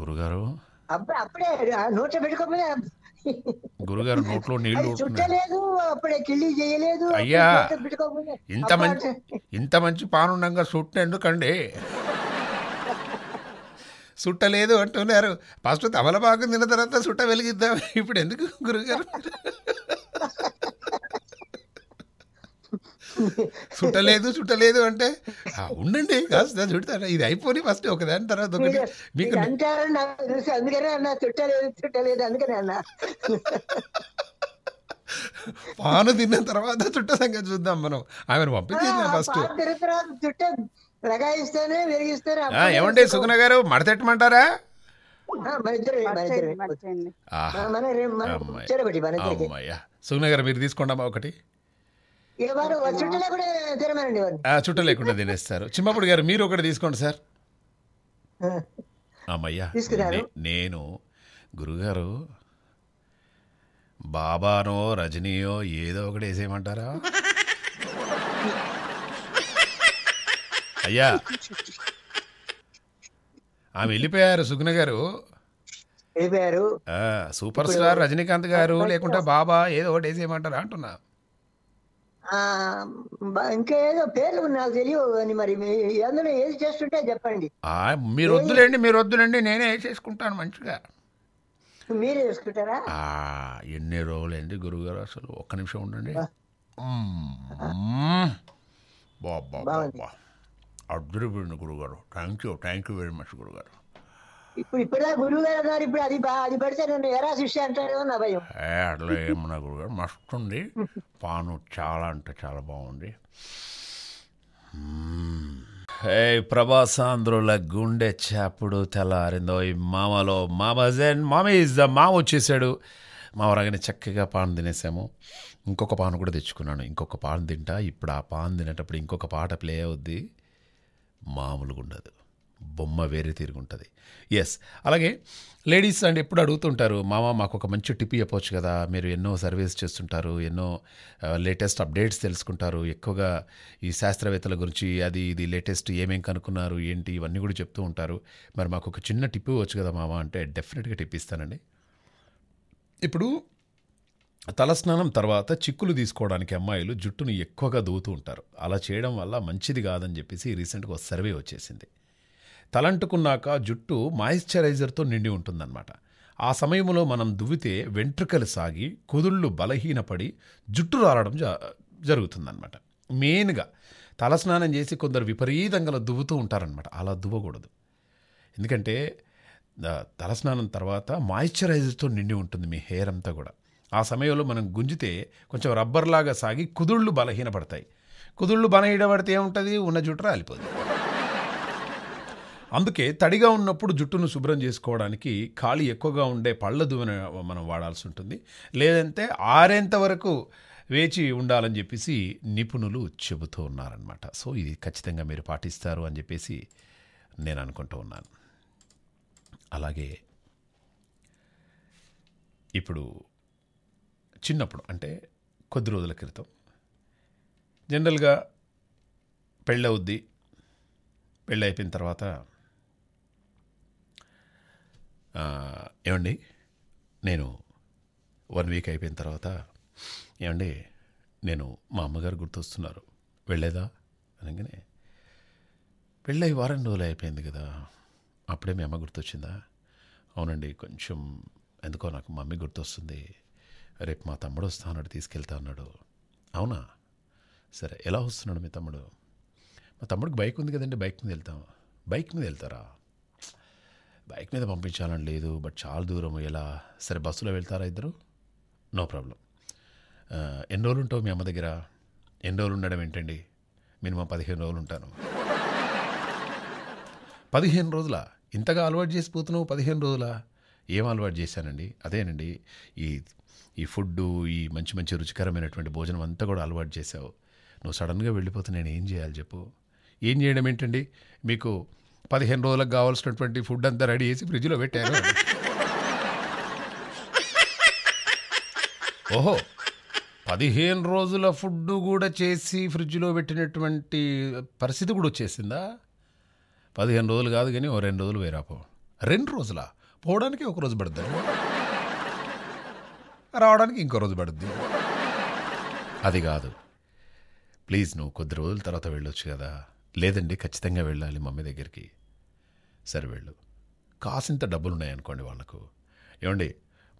A: గురుగారు గురుగారు నోట్లో నీళ్లు
D: అయ్యా ఇంత మంచి
A: ఇంత మంచి పానుండంగా చుట్టేందుకండి సుట్టలేదు అంటున్నారు ఫస్ట్ తమలపాకు తిన్న తర్వాత సుట్ట వెలిగిద్దాం ఇప్పుడు ఎందుకు గురుగారు చుట్టలేదు చుట్టలేదు అంటే ఉండండి కాస్త చుట్టారు ఇది అయిపోయి ఫస్ట్ ఒక దాని తర్వాత ఒకటి మీకు పాను తిన్న తర్వాత చుట్ట సంగతి చూద్దాం మనం ఆమెను పంపించింది ఫస్ట్ ఏమండి సుగుణ గారు మడతెట్టమంటారా సుగుణ గారు మీరు తీసుకోండమ్మా ఒకటి చుట్ట లేకుండా తినేస్తారు చిమ్మప్పుడు గారు మీరు ఒకటి తీసుకోండి సార్ అమ్మయ్యా నేను గురుగారు బాబానో రజనీయో ఏదో ఒకటి వేసేయమంటారా అయ్యా ఆమె వెళ్ళిపోయారు సుగ్న గారు వెళ్ళిపోయారు సూపర్ స్టార్ రజనీకాంత్ గారు లేకుంటే బాబా ఏదో ఒకటి వేసేయమంటారా అంటున్నా
D: ఇంకేదో పేర్లు నాకు తెలియవు అని మరి అందులో ఏది చేస్తుంటే చెప్పండి
A: మీరు వద్దులేండి
D: మీరు వద్దులేండి నేనే చేసుకుంటాను మంచిగా మీరు చేసుకుంటారా
A: ఎన్ని రోజులండి గురువు గారు అసలు ఒక్క నిమిషం ఉండండి
D: బాబా బాబా
A: అద్భుతమైన గురుగారు thank you thank you very much గురుగారు
D: ఇప్పుడు ఇప్పుడే గారు ఇప్పుడు అది అది నేను ఎరా శిష్య అంటారు నా భయం
A: అట్లా ఏమన్నా గురుగారు మస్తు ఉంది పాను చాలా అంటే చాలా బాగుంది hmm. ఏ ఆంధ్రుల గుండె తెల్ల తెల్లారిందో ఈ మామలో మామ జెన్ మామ ఇస్ ద మామ వచ్చేసాడు మా చక్కగా పాను తినేసాము ఇంకొక పాను కూడా తెచ్చుకున్నాను ఇంకొక పాను తింటా ఇప్పుడు ఆ పాను తినేటప్పుడు ఇంకొక పాట ప్లే అవుద్ది మామూలుగా ఉండదు బొమ్మ వేరే ఉంటుంది ఎస్ అలాగే లేడీస్ అండ్ ఎప్పుడు అడుగుతుంటారు మామ మాకు ఒక మంచి టిప్ చెప్పవచ్చు కదా మీరు ఎన్నో సర్వీస్ చేస్తుంటారు ఎన్నో లేటెస్ట్ అప్డేట్స్ తెలుసుకుంటారు ఎక్కువగా ఈ శాస్త్రవేత్తల గురించి అది ఇది లేటెస్ట్ ఏమేం కనుక్కున్నారు ఏంటి ఇవన్నీ కూడా చెప్తూ ఉంటారు మరి మాకు ఒక చిన్న టిప్ ఇవ్వచ్చు కదా మామ అంటే డెఫినెట్గా టిప్ ఇస్తానండి ఇప్పుడు తలస్నానం తర్వాత చిక్కులు తీసుకోవడానికి అమ్మాయిలు జుట్టును ఎక్కువగా దూతూ ఉంటారు అలా చేయడం వల్ల మంచిది కాదని చెప్పేసి రీసెంట్గా ఒక సర్వే వచ్చేసింది తలంటుకున్నాక జుట్టు మాయిశ్చరైజర్తో నిండి ఉంటుందన్నమాట ఆ సమయంలో మనం దువ్వితే వెంట్రుకలు సాగి కుదుళ్ళు బలహీనపడి జుట్టు రాలడం జ జరుగుతుందన్నమాట మెయిన్గా తలస్నానం చేసి కొందరు విపరీతంగా దువ్వుతూ ఉంటారనమాట అలా దువ్వకూడదు ఎందుకంటే తలస్నానం తర్వాత మాయిశ్చరైజర్తో నిండి ఉంటుంది మీ హెయిర్ అంతా కూడా ఆ సమయంలో మనం గుంజితే కొంచెం రబ్బర్లాగా సాగి కుదుళ్ళు బలహీనపడతాయి కుదుళ్ళు బలహీనపడితే ఏముంటుంది ఉన్న జుట్టు రాలిపోదు అందుకే తడిగా ఉన్నప్పుడు జుట్టును శుభ్రం చేసుకోవడానికి ఖాళీ ఎక్కువగా ఉండే పళ్ళ దువ్వెన మనం వాడాల్సి ఉంటుంది లేదంటే ఆరేంత వరకు వేచి ఉండాలని చెప్పేసి నిపుణులు చెబుతూ ఉన్నారనమాట సో ఇది ఖచ్చితంగా మీరు పాటిస్తారు అని చెప్పేసి నేను అనుకుంటూ ఉన్నాను అలాగే ఇప్పుడు చిన్నప్పుడు అంటే కొద్ది రోజుల క్రితం జనరల్గా పెళ్ళవుద్ది పెళ్ళి అయిపోయిన తర్వాత ఏమండి నేను వన్ వీక్ అయిపోయిన తర్వాత ఏమండి నేను మా అమ్మగారు గుర్తొస్తున్నారు వెళ్ళేదా అనగానే పెళ్ళై వారం రోజులు అయిపోయింది కదా అప్పుడే మీ అమ్మ గుర్తొచ్చిందా అవునండి కొంచెం ఎందుకో నాకు మమ్మీ గుర్తొస్తుంది రేపు మా తమ్ముడు వస్తా అన్నాడు తీసుకెళ్తా అన్నాడు అవునా సరే ఎలా వస్తున్నాడు మీ తమ్ముడు మా తమ్ముడికి బైక్ ఉంది కదండి బైక్ మీద వెళ్తాం బైక్ మీద వెళ్తారా బైక్ మీద పంపించాలని లేదు బట్ చాలా దూరం ఎలా సరే బస్సులో వెళ్తారా ఇద్దరు నో ప్రాబ్లం ఎన్ని రోజులు ఉంటావు మీ అమ్మ దగ్గర ఎన్ని రోజులు ఉండడం ఏంటండి మినిమం పదిహేను రోజులు ఉంటాను పదిహేను రోజుల ఇంతగా అలవాటు చేసిపోతున్నావు పదిహేను రోజుల ఏం అలవాటు చేశానండి అదేనండి ఈ ఈ ఫుడ్డు ఈ మంచి మంచి రుచికరమైనటువంటి భోజనం అంతా కూడా అలవాటు చేసావు నువ్వు సడన్గా వెళ్ళిపోతే నేను ఏం చేయాలి చెప్పు ఏం చేయడం ఏంటండి మీకు పదిహేను రోజులకు కావాల్సినటువంటి ఫుడ్ అంతా రెడీ చేసి ఫ్రిడ్జ్లో పెట్టారు ఓహో పదిహేను రోజుల ఫుడ్ కూడా చేసి ఫ్రిడ్జ్లో పెట్టినటువంటి పరిస్థితి కూడా వచ్చేసిందా పదిహేను రోజులు కాదు కానీ ఓ రెండు రోజులు వేరాపో రెండు రోజులా పోవడానికి ఒక రోజు పడుతుంది రావడానికి ఇంకో రోజు పడుద్ది అది కాదు ప్లీజ్ నువ్వు కొద్ది రోజుల తర్వాత వెళ్ళొచ్చు కదా లేదండి ఖచ్చితంగా వెళ్ళాలి మమ్మీ దగ్గరికి సరే వెళ్ళు కాసింత డబ్బులు ఉన్నాయనుకోండి వాళ్ళకు ఏమండి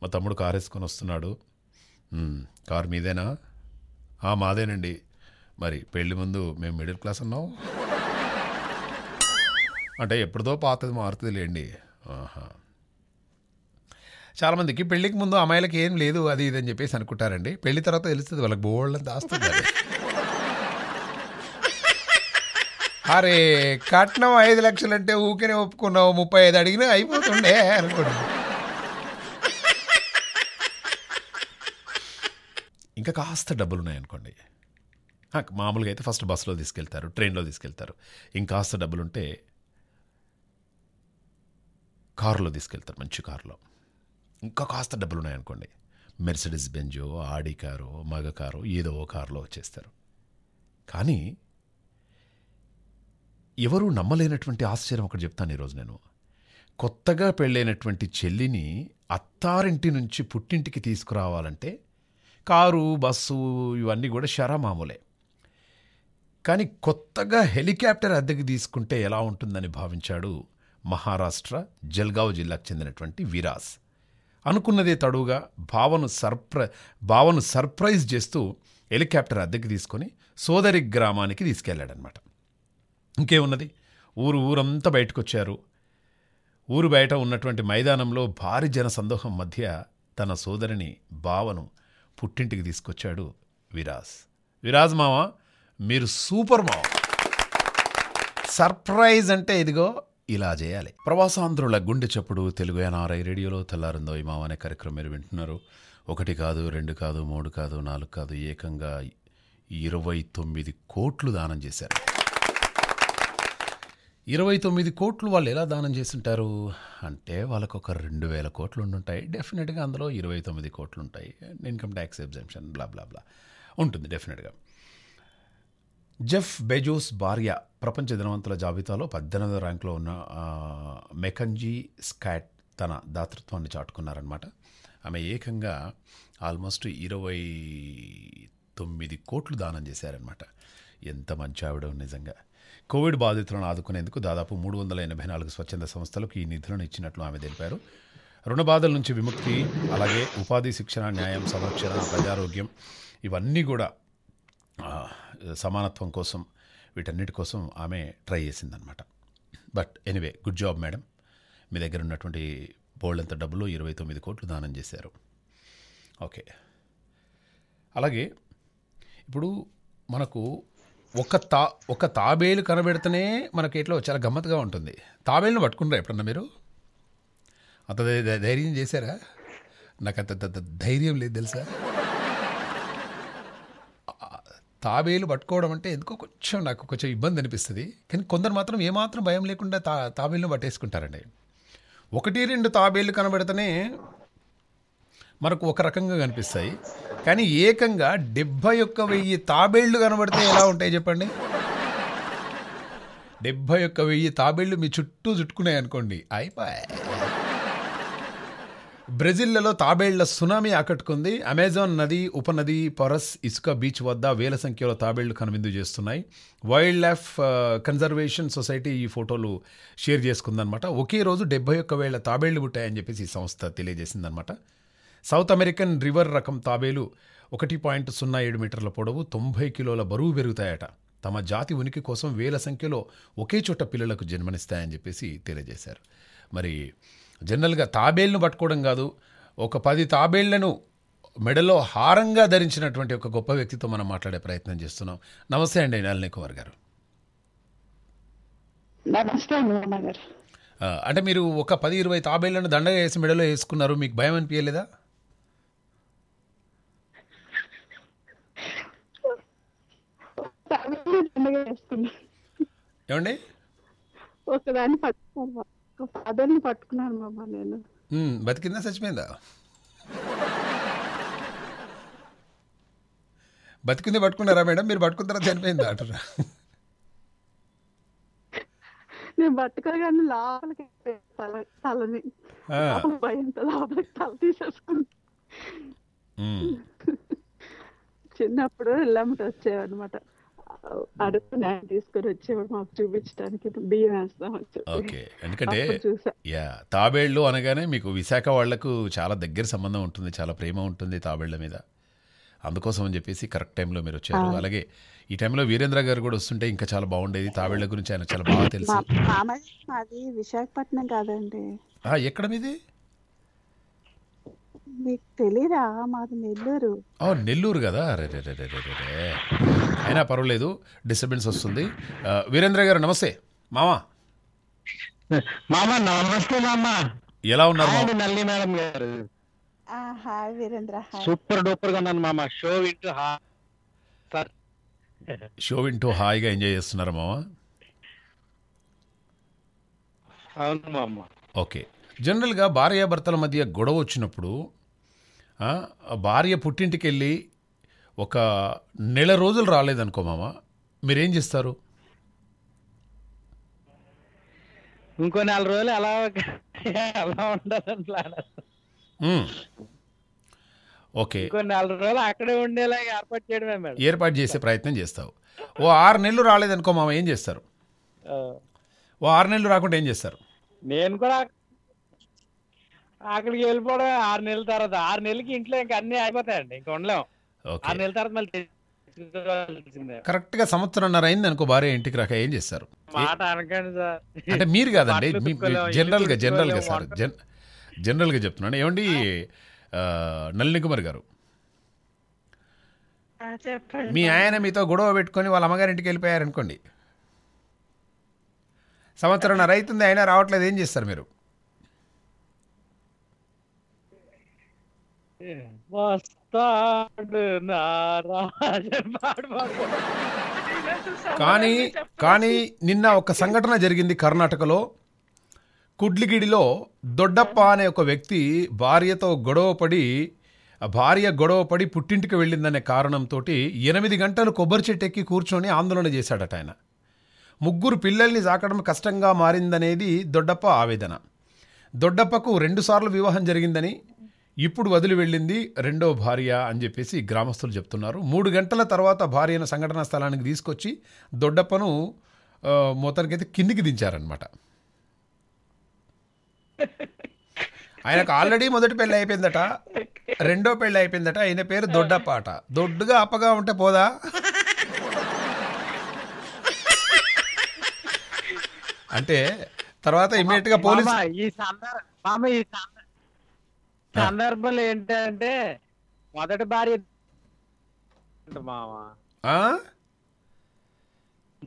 A: మా తమ్ముడు కారు వేసుకొని వస్తున్నాడు కారు మీదేనా మాదేనండి మరి పెళ్లి ముందు మేము మిడిల్ క్లాస్ ఉన్నాం అంటే ఎప్పుడుదో పాతది మారుతుంది లేండి ఆహా చాలామందికి పెళ్ళికి ముందు అమ్మాయిలకి ఏం లేదు అది ఇది అని చెప్పేసి అనుకుంటారండి పెళ్లి తర్వాత తెలుస్తుంది వాళ్ళకి బోళ్ళని దాస్తుంది అరే కట్నం ఐదు లక్షలు అంటే ఊరికే ఒప్పుకున్నావు ముప్పై ఐదు అడిగినా అయిపోతుండే అనుకోండి ఇంకా కాస్త డబ్బులు ఉన్నాయనుకోండి మామూలుగా అయితే ఫస్ట్ బస్సులో తీసుకెళ్తారు ట్రైన్లో తీసుకెళ్తారు ఇంకాస్త డబ్బులుంటే కారులో తీసుకెళ్తారు మంచి కారులో ఇంకా కాస్త డబ్బులు ఉన్నాయనుకోండి మెర్సిడెస్ బెంజో ఆడి కారు మగ కారు ఏదో ఓ కారులో వచ్చేస్తారు కానీ ఎవరూ నమ్మలేనటువంటి ఆశ్చర్యం ఒకటి చెప్తాను ఈరోజు నేను కొత్తగా పెళ్ళైనటువంటి చెల్లిని అత్తారింటి నుంచి పుట్టింటికి తీసుకురావాలంటే కారు బస్సు ఇవన్నీ కూడా షరా మామూలే కానీ కొత్తగా హెలికాప్టర్ అద్దెకి తీసుకుంటే ఎలా ఉంటుందని భావించాడు మహారాష్ట్ర జల్గావ్ జిల్లాకు చెందినటువంటి విరాస్ అనుకున్నదే తడువుగా భావను సర్ప్ర భావను సర్ప్రైజ్ చేస్తూ హెలికాప్టర్ అద్దెకి తీసుకొని సోదరి గ్రామానికి తీసుకెళ్ళాడనమాట ఇంకేమున్నది ఊరు ఊరంతా బయటకొచ్చారు ఊరు బయట ఉన్నటువంటి మైదానంలో భారీ జన సందోహం మధ్య తన సోదరిని భావను పుట్టింటికి తీసుకొచ్చాడు విరాజ్ విరాజ్ మావా మీరు సూపర్ మావా సర్ప్రైజ్ అంటే ఇదిగో ఇలా చేయాలి ప్రవాసాంధ్రుల గుండె చప్పుడు తెలుగు ఎన్ఆర్ఐ రేడియోలో తెల్లారిందో ఇమాం అనే కార్యక్రమం మీరు వింటున్నారు ఒకటి కాదు రెండు కాదు మూడు కాదు నాలుగు కాదు ఏకంగా ఇరవై తొమ్మిది కోట్లు దానం చేశారు ఇరవై తొమ్మిది కోట్లు వాళ్ళు ఎలా దానం ఉంటారు అంటే వాళ్ళకు ఒక రెండు వేల కోట్లు ఉండుంటాయి డెఫినెట్గా అందులో ఇరవై తొమ్మిది కోట్లు ఉంటాయి income tax exemption blah blah blah ఉంటుంది డెఫినెట్గా జెఫ్ బెజోస్ భార్య ప్రపంచ ధనవంతుల జాబితాలో పద్దెనిమిదవ ర్యాంకులో ఉన్న మెకంజీ స్కాట్ తన దాతృత్వాన్ని చాటుకున్నారనమాట ఆమె ఏకంగా ఆల్మోస్ట్ ఇరవై తొమ్మిది కోట్లు దానం చేశారనమాట ఎంత మంచి ఆవిడ నిజంగా కోవిడ్ బాధితులను ఆదుకునేందుకు దాదాపు మూడు వందల ఎనభై నాలుగు స్వచ్ఛంద సంస్థలకు ఈ నిధులను ఇచ్చినట్లు ఆమె తెలిపారు రుణ బాధల నుంచి విముక్తి అలాగే ఉపాధి శిక్షణ న్యాయం సంరక్షణ ప్రజారోగ్యం ఇవన్నీ కూడా సమానత్వం కోసం వీటన్నిటి కోసం ఆమె ట్రై చేసిందనమాట but anyway good job madam మీ దగ్గర ఉన్నటువంటి అంత డబ్బులు ఇరవై తొమ్మిది కోట్లు దానం చేశారు ఓకే అలాగే ఇప్పుడు మనకు ఒక తా ఒక తాబేలు కనబెడితేనే మనకి ఇట్లా చాలా గమ్మత్తుగా ఉంటుంది తాబేలును పట్టుకున్నారా ఎప్పుడన్నా మీరు అంత ధైర్యం చేశారా నాకు అంత ధైర్యం లేదు తెలుసా తాబేలు పట్టుకోవడం అంటే ఎందుకో కొంచెం నాకు కొంచెం ఇబ్బంది అనిపిస్తుంది కానీ కొందరు మాత్రం ఏమాత్రం భయం లేకుండా తా తాబేలను పట్టేసుకుంటారండి ఒకటి రెండు తాబేళ్ళు కనబడితేనే మనకు ఒక రకంగా కనిపిస్తాయి కానీ ఏకంగా డెబ్భై ఒక్క వెయ్యి తాబేళ్ళు కనబడితే ఎలా ఉంటాయి చెప్పండి డెబ్భై ఒక్క వెయ్యి తాబేళ్ళు మీ చుట్టూ చుట్టుకున్నాయి అనుకోండి అయిపోయాయి బ్రెజిల్లలో తాబేళ్ల సునామీ ఆకట్టుకుంది అమెజాన్ నది ఉపనది పరస్ ఇసుక బీచ్ వద్ద వేల సంఖ్యలో తాబేళ్లు కనువిందు చేస్తున్నాయి వైల్డ్ లైఫ్ కన్జర్వేషన్ సొసైటీ ఈ ఫోటోలు షేర్ చేసుకుందనమాట ఒకే రోజు డెబ్బై ఒక్క వేల తాబేళ్లు పుట్టాయని చెప్పేసి ఈ సంస్థ తెలియజేసిందనమాట సౌత్ అమెరికన్ రివర్ రకం తాబేలు ఒకటి పాయింట్ సున్నా ఏడు మీటర్ల పొడవు తొంభై కిలోల బరువు పెరుగుతాయట తమ జాతి ఉనికి కోసం వేల సంఖ్యలో ఒకే చోట పిల్లలకు జన్మనిస్తాయని చెప్పేసి తెలియజేశారు మరి జనరల్గా తాబేళ్ళను పట్టుకోవడం కాదు ఒక పది తాబేళ్లను మెడలో హారంగా ధరించినటువంటి ఒక గొప్ప వ్యక్తితో మనం మాట్లాడే ప్రయత్నం చేస్తున్నాం నమస్తే అండి నలిని కుమార్ గారు అంటే మీరు ఒక పది ఇరవై తాబేళ్లను దండగా వేసి మెడలో వేసుకున్నారు మీకు భయం అనిపించలేదా ఏమండి
E: ఫాదర్ని పట్టుకున్నాను బాబా నేను
A: బతికిందా చచ్చిపోయిందా బతికింది పట్టుకున్నారా మేడం మీరు పట్టుకున్న తర్వాత చనిపోయిందా అంటారా
G: నేను
E: పట్టుకోగానే లోపలికి తలని భయంతో లోపలికి తల తీసేసుకుంటా చిన్నప్పుడు వెళ్ళామంటే వచ్చేవన్నమాట అరకు వచ్చేవాడు మాకు చూపించడానికి బియ్యం వేస్తాం
A: ఓకే ఎందుకంటే యా తాబేళ్ళు అనగానే మీకు విశాఖ వాళ్లకు చాలా దగ్గర సంబంధం ఉంటుంది చాలా ప్రేమ ఉంటుంది తాబేళ్ల మీద అందుకోసం అని చెప్పేసి కరెక్ట్ టైంలో మీరు వచ్చారు అలాగే ఈ టైంలో వీరేంద్ర గారు కూడా వస్తుంటే ఇంకా చాలా బాగుండేది తాబేళ్ల గురించి ఆయన చాలా బాగా తెలుసు
E: మాది విశాఖపట్నం కాదండి ఎక్కడ మీది మీకు తెలీదా మాది నెల్లూరు
A: నెల్లూరు కదా అరే రే రే రే రే అయినా పర్వాలేదు డిస్టర్బెన్స్ వస్తుంది వీరేంద్ర గారు నమస్తే మామా
F: మామా నమస్తే మామా ఎలా ఉన్నారు నల్లి మేడం గారు సూపర్ డూపర్ గా ఉన్నాను మామా షో వింటూ షో వింటూ
A: హాయిగా ఎంజాయ్ చేస్తున్నారు మామా
F: అవును మామ
A: ఓకే జనరల్గా భార్యాభర్తల మధ్య గొడవ వచ్చినప్పుడు భార్య పుట్టింటికి వెళ్ళి ఒక నెల రోజులు రాలేదనుకో మామ మీరేం చేస్తారు
F: ఇంకో నెల రోజులు అలా అలా ఉండాలని ప్లాన్ ఓకే నెల రోజులు అక్కడే ఉండేలా ఏర్పాటు చేయడమే మేడం
A: ఏర్పాటు చేసే ప్రయత్నం చేస్తావు ఓ ఆరు నెలలు రాలేదనుకో మామ ఏం చేస్తారు ఓ ఆరు నెలలు రాకుండా ఏం చేస్తారు
F: నేను కూడా అక్కడికి వెళ్ళిపోవడం ఆరు నెలల తర్వాత ఆరు నెలలకి ఇంట్లో ఇంకా అన్నీ అయిపోతాయండి ఇంకా ఉండలేము ఆరు నెలల తర్వాత
A: కరెక్ట్ గా సంవత్సరంన్నర అయింది అనుకో భార్య ఇంటికి రాక ఏం చేస్తారు
F: అంటే మీరు కాదండి జనరల్ గా జనరల్ గా సార్
A: జనరల్ గా చెప్తున్నాను ఏమండి నల్లిని కుమార్ గారు మీ ఆయన మీతో గొడవ పెట్టుకొని వాళ్ళ అమ్మగారింటికి వెళ్ళిపోయారు అనుకోండి సంవత్సరం రైతుంది అయినా రావట్లేదు ఏం చేస్తారు మీరు కానీ కానీ నిన్న ఒక సంఘటన జరిగింది కర్ణాటకలో కుడ్లిగిడిలో దొడ్డప్ప అనే ఒక వ్యక్తి భార్యతో గొడవపడి భార్య గొడవపడి పుట్టింటికి వెళ్ళిందనే కారణంతో ఎనిమిది గంటలు కొబ్బరి చెట్టు ఎక్కి కూర్చొని ఆందోళన చేశాడట ఆయన ముగ్గురు పిల్లల్ని సాకడం కష్టంగా మారిందనేది దొడ్డప్ప ఆవేదన దొడ్డప్పకు రెండుసార్లు వివాహం జరిగిందని ఇప్పుడు వదిలి వెళ్ళింది రెండో భార్య అని చెప్పేసి గ్రామస్తులు చెప్తున్నారు మూడు గంటల తర్వాత భార్యను సంఘటనా స్థలానికి తీసుకొచ్చి దొడ్డప్పను మొత్తానికైతే కిందికి దించారనమాట ఆయనకు ఆల్రెడీ మొదటి పెళ్ళి అయిపోయిందట రెండో పెళ్ళి అయిపోయిందట ఆయన పేరు దొడ్డప్ప అట దొడ్డుగా అప్పగా ఉంటే పోదా అంటే తర్వాత ఇమీడియట్ గా పోలీసు
F: సందర్భంలో ఏంటంటే మొదటి భార్య మామ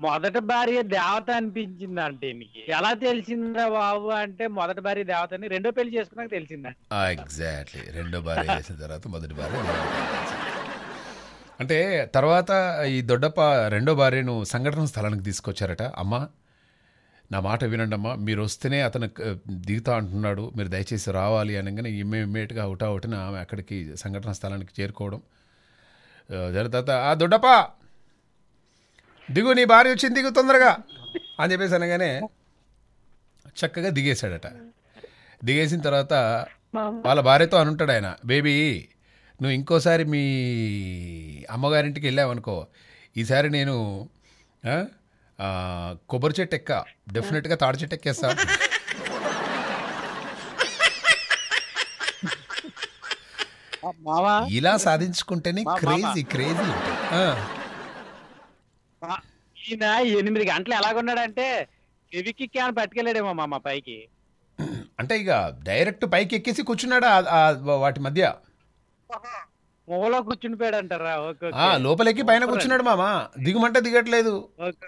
F: మొదటి భార్య దేవత అనిపించింది అంటే ఎలా తెలిసిందా బాబు అంటే మొదటి భార్య దేవత అని రెండో పెళ్లి చేసుకున్నాక తెలిసిందా
A: ఎగ్జాక్ట్లీ రెండో భార్య చేసిన తర్వాత మొదటి భార్య అంటే తర్వాత ఈ దొడ్డప్ప రెండో భార్యను సంఘటన స్థలానికి తీసుకొచ్చారట అమ్మా నా మాట వినండమ్మా మీరు వస్తేనే అతను దిగుతా అంటున్నాడు మీరు దయచేసి రావాలి అనగానే ఇమ్మే ఇమ్మేట్గా అవుటావుటిన ఆమె అక్కడికి సంఘటన స్థలానికి చేరుకోవడం తర్వాత ఆ దొడ్డప్ప దిగు నీ భార్య వచ్చింది దిగు తొందరగా అని చెప్పేసి అనగానే చక్కగా దిగేశాడట దిగేసిన తర్వాత వాళ్ళ భార్యతో అనుంటాడు ఆయన బేబీ నువ్వు ఇంకోసారి మీ అమ్మగారింటికి వెళ్ళావనుకో ఈసారి నేను కొబ్బరి చెట్టు ఎక్క గా తాడి చెట్టు ఎక్కేస్తా
C: ఇలా సాధించుకుంటేనే క్రేజీ క్రేజీ
F: ఈయన ఎనిమిది గంటలు ఎలాగున్నాడంటే ఫెవికి క్యాన్ పట్టుకెళ్ళాడేమో మా పైకి
A: అంటే ఇక డైరెక్ట్ పైకి ఎక్కేసి కూర్చున్నాడా వాటి మధ్య
F: మూల కూర్చుండిపోయాడు లోపలికి పైన కూర్చున్నాడు
A: మామ దిగుమంటే దిగట్లేదు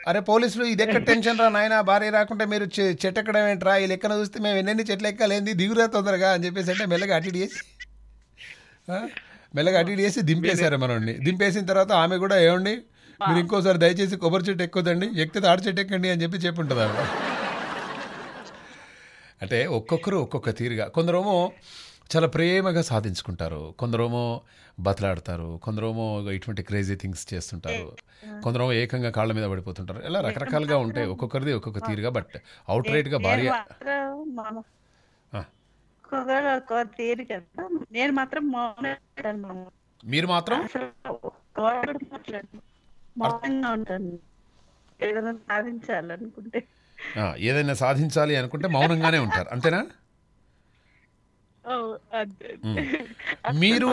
A: అరే పోలీసులు ఇది ఎక్కడ టెన్షన్ రా నాయన భార్య రాకుంటే మీరు చెట్టు ఎక్కడ ఏంట్రా ఈ లెక్కన చూస్తే మేము ఎన్నెన్ని చెట్లు ఎక్కాలేంది దిగురా తొందరగా అని చెప్పేసి అంటే మెల్లగా అటిడి చేసి మెల్లగా అటు చేసి దింపేశారు మనోడిని దింపేసిన తర్వాత ఆమె కూడా ఏమండి మీరు ఇంకోసారి దయచేసి కొబ్బరి చెట్టు ఎక్కుదండి ఎక్కితే ఆడ చెట్టు ఎక్కండి అని చెప్పి చెప్పుంటుంది ఆమె అంటే ఒక్కొక్కరు ఒక్కొక్క తీరుగా కొందరేమో చాలా ప్రేమగా సాధించుకుంటారు కొందరేమో బతలాడతారు కొందరేమో ఇటువంటి క్రేజీ థింగ్స్ చేస్తుంటారు కొందరు ఏకంగా కాళ్ళ మీద పడిపోతుంటారు ఇలా రకరకాలుగా ఉంటాయి ఒక్కొక్కరిది ఒక్కొక్క తీరుగా బట్ అవుట్ రైట్ గా భార్య నేను మాత్రం మీరు మాత్రం
E: సాధించాలి అనుకుంటే
A: ఏదైనా సాధించాలి అనుకుంటే మౌనంగానే ఉంటారు అంతేనా మీరు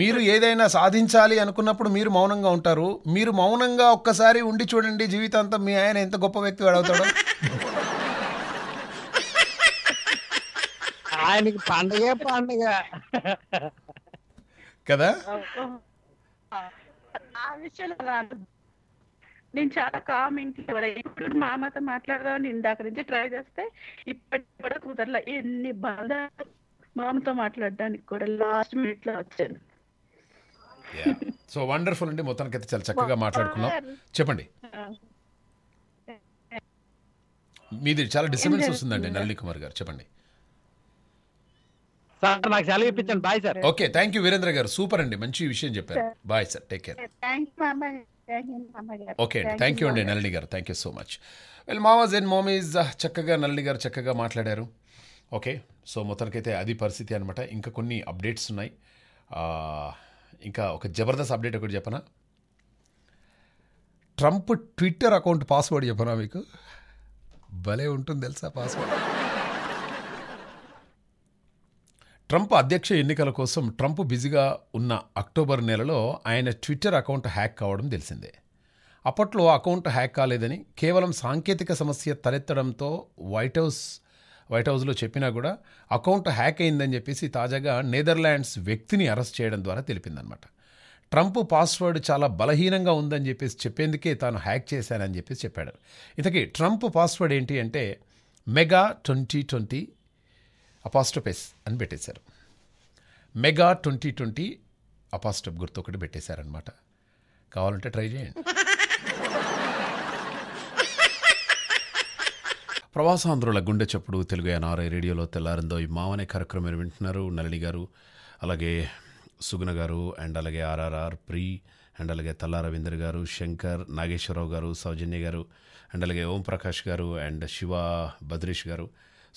A: మీరు ఏదైనా సాధించాలి అనుకున్నప్పుడు మీరు మౌనంగా ఉంటారు మీరు మౌనంగా ఒక్కసారి ఉండి చూడండి జీవితాంతం మీ ఆయన ఎంత గొప్ప వ్యక్తి అడుగుతాడు
F: ఆయనకి పండగే పండగ
G: కదా
E: నేను చాలా కామ్ ఇంట్లో ఇప్పుడు మా అమ్మతో మాట్లాడదామని ఇందాక నుంచి ట్రై చేస్తే ఇప్పటికి కూడా కుదరలే ఎన్ని బాధ మామతో మాట్లాడడానికి కూడా లాస్ట్ మినిట్ లో వచ్చాను
A: సో వండర్ఫుల్ అండి మొత్తానికి అయితే చాలా చక్కగా మాట్లాడుకున్నాం చెప్పండి మీది చాలా డిస్టర్బెన్స్ వస్తుందండి నల్లి కుమార్ గారు చెప్పండి
F: సార్ నాకు సెలవు ఇప్పించండి bye sir okay
A: thank you Virendra garu super అండి మంచి విషయం చెప్పారు bye sir take care okay అండి థ్యాంక్ యూ అండి Nalli garu thank you so much well మామాజ్ అండ్ మోమీస్ చక్కగా నల్లి గారు చక్కగా మాట్లాడారు ఓకే సో మొత్తానికైతే అది పరిస్థితి అనమాట ఇంకా కొన్ని అప్డేట్స్ ఉన్నాయి ఇంకా ఒక జబర్దస్త్ అప్డేట్ ఒకటి చెప్పనా ట్రంప్ ట్విట్టర్ అకౌంట్ పాస్వర్డ్ చెప్పనా మీకు భలే ఉంటుంది తెలుసా పాస్వర్డ్ ట్రంప్ అధ్యక్ష ఎన్నికల కోసం ట్రంప్ బిజీగా ఉన్న అక్టోబర్ నెలలో ఆయన ట్విట్టర్ అకౌంట్ హ్యాక్ కావడం తెలిసిందే అప్పట్లో అకౌంట్ హ్యాక్ కాలేదని కేవలం సాంకేతిక సమస్య తలెత్తడంతో వైట్ హౌస్ వైట్ హౌస్లో చెప్పినా కూడా అకౌంట్ హ్యాక్ అయిందని చెప్పేసి తాజాగా నెదర్లాండ్స్ వ్యక్తిని అరెస్ట్ చేయడం ద్వారా తెలిపిందనమాట ట్రంప్ పాస్వర్డ్ చాలా బలహీనంగా ఉందని చెప్పేసి చెప్పేందుకే తాను హ్యాక్ చేశానని చెప్పేసి చెప్పాడు ఇతకి ట్రంప్ పాస్వర్డ్ ఏంటి అంటే మెగా ట్వంటీ ట్వంటీ అపాస్టోపెస్ అని పెట్టేశారు మెగా ట్వంటీ ట్వంటీ అపాస్టప్ గుర్తు ఒకటి పెట్టేశారనమాట కావాలంటే ట్రై చేయండి ప్రవాసాంధ్రుల గుండె చప్పుడు తెలుగు ఎన్ఆర్ఐ రేడియోలో తెల్లారిందో ఈ మావనే కార్యక్రమం వింటున్నారు నలిని గారు అలాగే సుగుణ గారు అండ్ అలాగే ఆర్ఆర్ఆర్ ప్రీ అండ్ అలాగే తల్లా రవీందర్ గారు శంకర్ నాగేశ్వరరావు గారు సౌజన్య గారు అండ్ అలాగే ఓంప్రకాష్ గారు అండ్ శివ భద్రేష్ గారు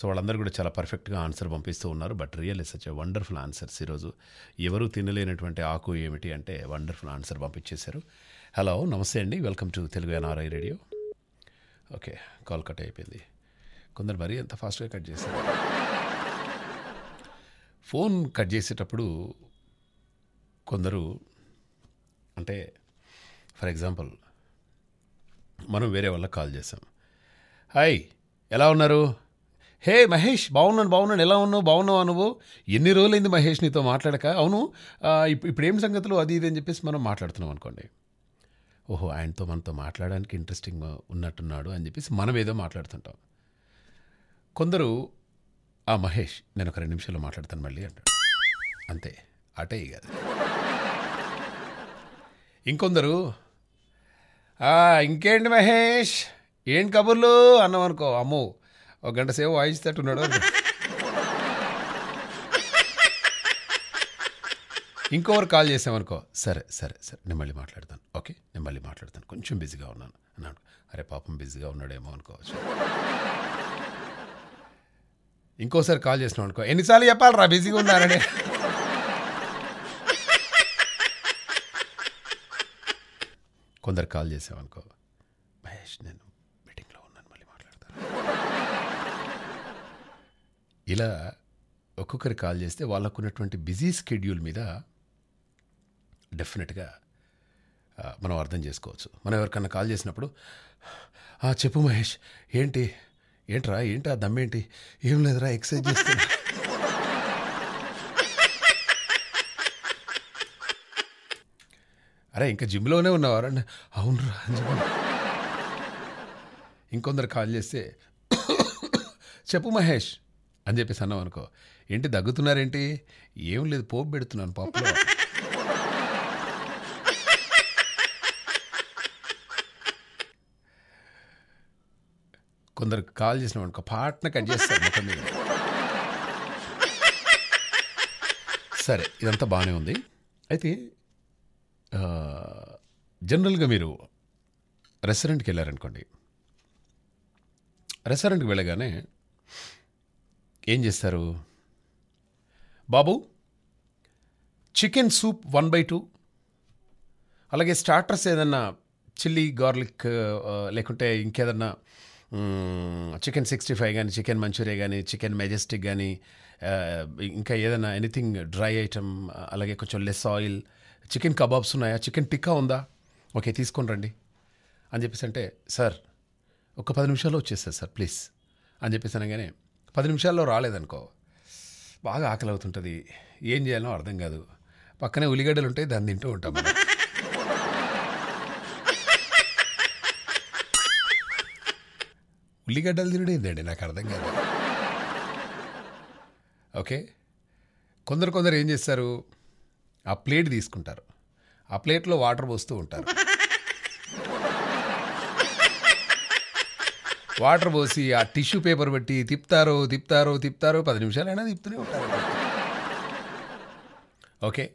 A: సో వాళ్ళందరూ కూడా చాలా పర్ఫెక్ట్గా ఆన్సర్ పంపిస్తూ ఉన్నారు but real is such wonderful answers ఈరోజు ఎవరు తినలేనటువంటి ఆకు ఏమిటి అంటే వండర్ఫుల్ ఆన్సర్ పంపించేశారు హలో నమస్తే అండి welcome to Telugu NRI radio okay call cut అయిపోయింది కొందరు మరీ అంత ఫాస్ట్గా కట్ చేశారు ఫోన్ కట్ చేసేటప్పుడు కొందరు అంటే ఫర్ ఎగ్జాంపుల్ మనం వేరే వాళ్ళకి కాల్ చేసాం హాయ్ ఎలా ఉన్నారు హే మహేష్ బాగున్నాను బాగున్నాను ఎలా ఉన్నావు బాగున్నావా నువ్వు ఎన్ని రోజులైంది మహేష్ నీతో మాట్లాడక అవును ఇప్పుడు ఏం సంగతులు అది ఇది అని చెప్పేసి మనం మాట్లాడుతున్నాం అనుకోండి ఓహో ఆయనతో మనతో మాట్లాడడానికి ఇంట్రెస్టింగ్ ఉన్నట్టున్నాడు అని చెప్పేసి మనం ఏదో మాట్లాడుతుంటాం కొందరు ఆ మహేష్ నేను ఒక రెండు నిమిషాలు మాట్లాడతాను మళ్ళీ అంటాడు అంతే అటే కాదు ఇంకొందరు ఇంకేంటి మహేష్ ఏంటి కబుర్లు అన్నాం అనుకో అమ్మో ఒక గంట సేపు వాయిస్తట్టున్నాడు ఇంకొకరు కాల్ చేసామనుకో సరే సరే సరే నేను మళ్ళీ మాట్లాడతాను ఓకే నేను మళ్ళీ మాట్లాడతాను కొంచెం బిజీగా ఉన్నాను అన్నాడు అరే పాపం బిజీగా ఉన్నాడేమో అనుకోవచ్చు ఇంకోసారి కాల్ చేసినాం అనుకో ఎన్నిసార్లు చెప్పాలి రా బిజీగా ఉన్నారని కొందరు కాల్ చేసామనుకో మహేష్ నేను మీటింగ్లో ఉన్నాను మళ్ళీ మాట్లాడతాను ఇలా ఒక్కొక్కరు కాల్ చేస్తే వాళ్ళకున్నటువంటి బిజీ స్కెడ్యూల్ మీద డెఫినెట్గా మనం అర్థం చేసుకోవచ్చు మనం ఎవరికన్నా కాల్ చేసినప్పుడు చెప్పు మహేష్ ఏంటి ఏంట్రా ఏంటి ఆ దమ్మేంటి ఏం లేదురా ఎక్సైజ్ చేస్తా అరే ఇంకా జిమ్లోనే ఉన్నావారా అవునురా ఇంకొందరు కాల్ చేస్తే చెప్పు మహేష్ అని చెప్పేసి అన్నాం అనుకో ఏంటి దగ్గుతున్నారేంటి ఏం లేదు పోపు పెడుతున్నాను పాపలో కొందరికి కాల్ చేసిన అనుకో పాటన కట్ చేస్తారు మొత్తం సరే ఇదంతా బాగానే ఉంది అయితే జనరల్గా మీరు రెస్టారెంట్కి వెళ్ళారనుకోండి రెస్టారెంట్కి వెళ్ళగానే ఏం చేస్తారు బాబు chicken soup one by two అలాగే స్టార్టర్స్ ఏదన్నా చిల్లీ గార్లిక్ లేకుంటే ఇంకేదన్నా చికెన్ సిక్స్టీ ఫైవ్ కానీ చికెన్ మంచూరియా కానీ చికెన్ మెజెస్టిక్ కానీ ఇంకా ఏదైనా ఎనీథింగ్ డ్రై ఐటమ్ అలాగే కొంచెం లెస్ ఆయిల్ చికెన్ కబాబ్స్ ఉన్నాయా చికెన్ టిక్కా ఉందా ఓకే తీసుకొని రండి అని చెప్పేసి అంటే సార్ ఒక పది నిమిషాల్లో వచ్చేస్తారు సార్ ప్లీజ్ అని చెప్పేసి అనగానే పది నిమిషాల్లో రాలేదనుకో బాగా ఆకలి అవుతుంటుంది ఏం చేయాలో అర్థం కాదు పక్కనే ఉల్లిగడ్డలు ఉంటాయి దాన్ని తింటూ ఉంటాం ఉల్లిగడ్డలు తినడేందండి నాకు అర్థం కాదు ఓకే కొందరు కొందరు ఏం చేస్తారు ఆ ప్లేట్ తీసుకుంటారు ఆ ప్లేట్లో వాటర్ పోస్తూ ఉంటారు వాటర్ పోసి ఆ టిష్యూ పేపర్ పెట్టి తిప్తారో తిప్తారో తిప్తారో పది నిమిషాలైనా తిప్పుతూనే ఉంటారు ఓకే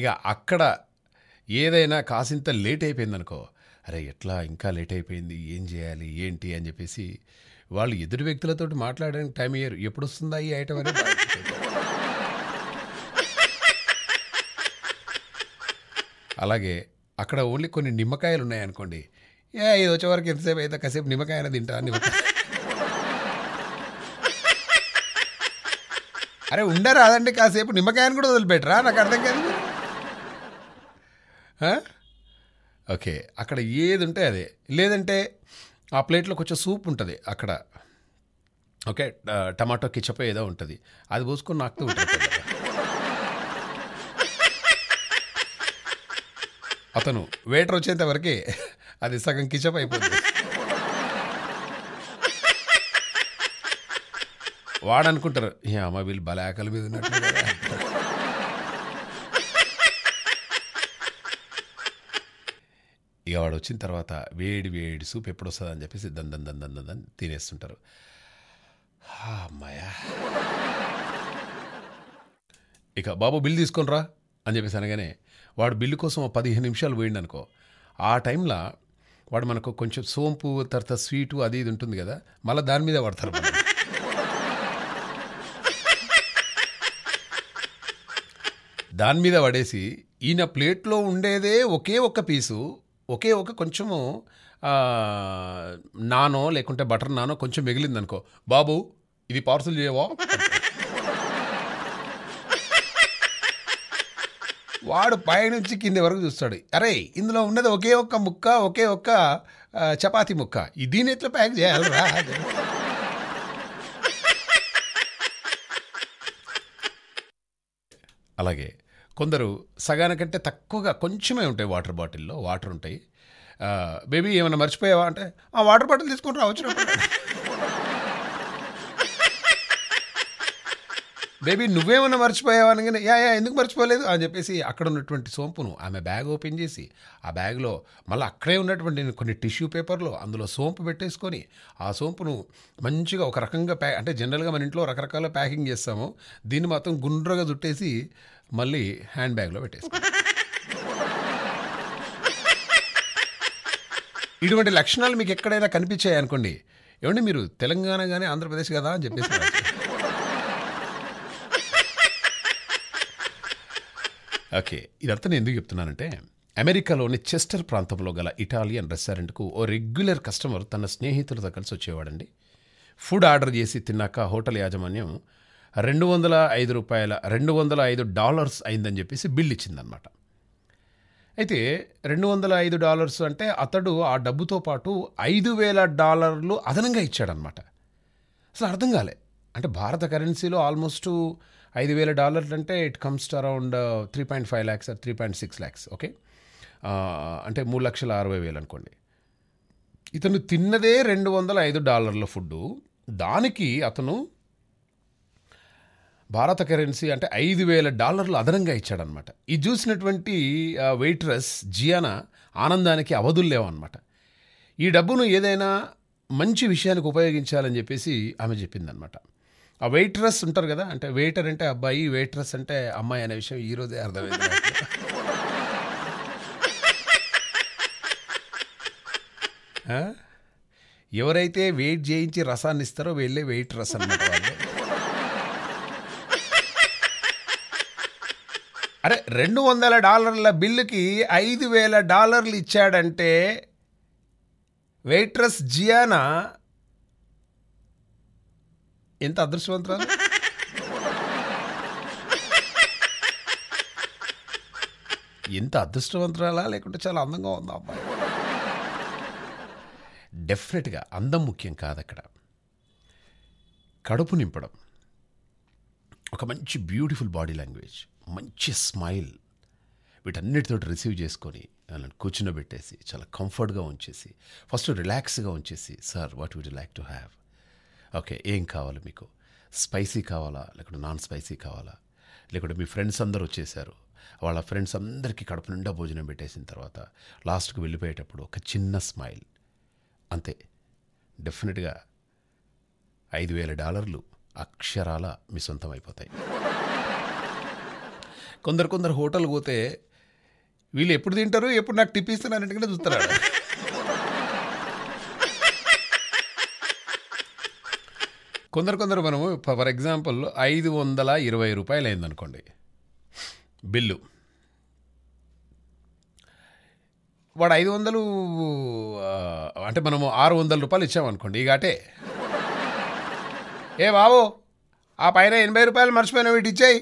A: ఇక అక్కడ ఏదైనా కాసింత లేట్ అయిపోయిందనుకో అరే ఎట్లా ఇంకా లేట్ అయిపోయింది ఏం చేయాలి ఏంటి అని చెప్పేసి వాళ్ళు ఎదురు వ్యక్తులతో మాట్లాడడానికి టైం ఇయ్యారు ఎప్పుడు వస్తుందా ఈ ఐటమ్ అనేది అలాగే అక్కడ ఓన్లీ కొన్ని నిమ్మకాయలు ఉన్నాయనుకోండి ఏ ఇది వచ్చేవరకు ఎంతసేపు అయితే కాసేపు నిమ్మకాయ అనేది తింటా అని అరే ఉండరాదండి కాసేపు నిమ్మకాయని కూడా వదిలిపెట్టరా నాకు అర్థం కాదు ఓకే అక్కడ ఏది ఉంటే అదే లేదంటే ఆ ప్లేట్లో కొంచెం సూప్ ఉంటుంది అక్కడ ఓకే టమాటో కిచప్ ఏదో ఉంటుంది అది పోసుకొని నాకు ఉంటుంది అతను వేటర్ వచ్చేంత అది సగం కిచప్ అయిపోతుంది వాడనుకుంటారు ఏ అమ్మ వీళ్ళు బలాకల మీద ఉన్నట్టు ఇక వాడు వచ్చిన తర్వాత వేడి వేడి సూప్ ఎప్పుడు వస్తుంది అని చెప్పేసి దన్ దన్ దన్ దన్ దన్ తినేస్తుంటారు అమ్మాయా ఇక బాబు బిల్లు తీసుకొనిరా అని చెప్పేసి అనగానే వాడు బిల్లు కోసం పదిహేను నిమిషాలు పోయిండు అనుకో ఆ టైంలో వాడు మనకు కొంచెం సోంపు తర్వాత స్వీటు అది ఇది ఉంటుంది కదా మళ్ళీ దాని మీద పడతారు దాని మీద పడేసి ఈయన ప్లేట్లో ఉండేదే ఒకే ఒక్క పీసు ఒకే ఒక కొంచెము నానో లేకుంటే బటర్ నానో కొంచెం మిగిలింది అనుకో బాబు ఇది పార్సల్ చేయవా వాడు పైనుంచి కింది వరకు చూస్తాడు అరే ఇందులో ఉన్నది ఒకే ఒక్క ముక్క ఒకే ఒక్క చపాతి ముక్క దీని ఎట్లా ప్యాక్ చేయాలరా అలాగే కొందరు సగానికంటే తక్కువగా కొంచెమే ఉంటాయి వాటర్ బాటిల్లో వాటర్ ఉంటాయి బేబీ ఏమైనా మర్చిపోయావా అంటే ఆ వాటర్ బాటిల్ తీసుకుని రావచ్చు బేబీ నువ్వేమన్నా మర్చిపోయావా అనగానే యా యా ఎందుకు మర్చిపోలేదు అని చెప్పేసి అక్కడ ఉన్నటువంటి సోంపును ఆమె బ్యాగ్ ఓపెన్ చేసి ఆ బ్యాగ్లో మళ్ళీ అక్కడే ఉన్నటువంటి కొన్ని టిష్యూ పేపర్లో అందులో సోంపు పెట్టేసుకొని ఆ సోంపును మంచిగా ఒక రకంగా ప్యా అంటే జనరల్గా మన ఇంట్లో రకరకాల ప్యాకింగ్ చేస్తాము దీన్ని మాత్రం గుండ్రగా చుట్టేసి మళ్ళీ హ్యాండ్ బ్యాగ్లో పెట్టేశాను ఇటువంటి లక్షణాలు మీకు ఎక్కడైనా కనిపించాయి అనుకోండి ఏమండి మీరు తెలంగాణ కానీ ఆంధ్రప్రదేశ్ కదా అని చెప్పేసి ఓకే ఇదంతా నేను ఎందుకు చెప్తున్నానంటే అమెరికాలోని చెస్టర్ ప్రాంతంలో గల ఇటాలియన్ రెస్టారెంట్కు ఓ రెగ్యులర్ కస్టమర్ తన స్నేహితులతో కలిసి వచ్చేవాడండి ఫుడ్ ఆర్డర్ చేసి తిన్నాక హోటల్ యాజమాన్యం రెండు వందల ఐదు రూపాయల రెండు వందల ఐదు డాలర్స్ అయిందని చెప్పేసి బిల్ ఇచ్చిందనమాట అయితే రెండు వందల ఐదు డాలర్స్ అంటే అతడు ఆ డబ్బుతో పాటు ఐదు వేల డాలర్లు అదనంగా ఇచ్చాడనమాట అసలు అర్థం కాలే అంటే భారత కరెన్సీలో ఆల్మోస్ట్ ఐదు వేల డాలర్లు అంటే it comes to around three point five lakhs three point six lakhs okay అంటే మూడు లక్షల అరవై వేలు అనుకోండి ఇతను తిన్నదే రెండు వందల ఐదు డాలర్ల ఫుడ్డు దానికి అతను భారత కరెన్సీ అంటే ఐదు వేల డాలర్లు అదనంగా ఇచ్చాడనమాట ఇది చూసినటువంటి వెయిట్రస్ జియానా ఆనందానికి అవధులు లేవన్నమాట ఈ డబ్బును ఏదైనా మంచి విషయానికి ఉపయోగించాలని చెప్పేసి ఆమె చెప్పిందనమాట ఆ వెయిట్రస్ ఉంటారు కదా అంటే వెయిటర్ అంటే అబ్బాయి వెయిట్రస్ అంటే అమ్మాయి అనే విషయం ఈరోజే అర్థమైంది ఎవరైతే వెయిట్ చేయించి రసాన్ని ఇస్తారో వెళ్ళే వెయిట్ రస్ అనమాట అరే రెండు వందల డాలర్ల బిల్లుకి ఐదు వేల డాలర్లు ఇచ్చాడంటే వెయిట్రస్ జియానా ఎంత అదృష్టవంతరా ఎంత అదృష్టవంతరాలా లేకుంటే చాలా అందంగా ఉందా అబ్బాయి డెఫినెట్గా అందం ముఖ్యం కాదు అక్కడ కడుపు నింపడం ఒక మంచి బ్యూటిఫుల్ బాడీ లాంగ్వేజ్ మంచి స్మైల్ వీటన్నిటితో రిసీవ్ చేసుకొని వాళ్ళని కూర్చునబెట్టేసి చాలా కంఫర్ట్గా ఉంచేసి ఫస్ట్ రిలాక్స్గా ఉంచేసి sir what would like to have okay ఏం కావాలి మీకు స్పైసీ కావాలా లేకుంటే నాన్ స్పైసీ కావాలా లేకుంటే మీ ఫ్రెండ్స్ అందరూ వచ్చేసారు వాళ్ళ ఫ్రెండ్స్ అందరికీ కడుపు నిండా భోజనం పెట్టేసిన తర్వాత లాస్ట్కి వెళ్ళిపోయేటప్పుడు ఒక చిన్న స్మైల్ అంతే డెఫినెట్గా ఐదు వేల డాలర్లు అక్షరాల మీ సొంతం అయిపోతాయి కొందరు కొందరు హోటల్ పోతే వీళ్ళు ఎప్పుడు తింటారు ఎప్పుడు నాకు టిప్ ఇస్తారు అన్నట్టుగానే చూస్తారు కొందరు కొందరు మనము ఫర్ ఎగ్జాంపుల్ ఐదు వందల ఇరవై రూపాయలు అయిందనుకోండి బిల్లు వాడు ఐదు వందలు అంటే మనము ఆరు వందల రూపాయలు ఇచ్చామనుకోండి ఈ అటే ఏ బావో ఆ పైన ఎనభై రూపాయలు మర్చిపోయినా వీటి ఇచ్చాయి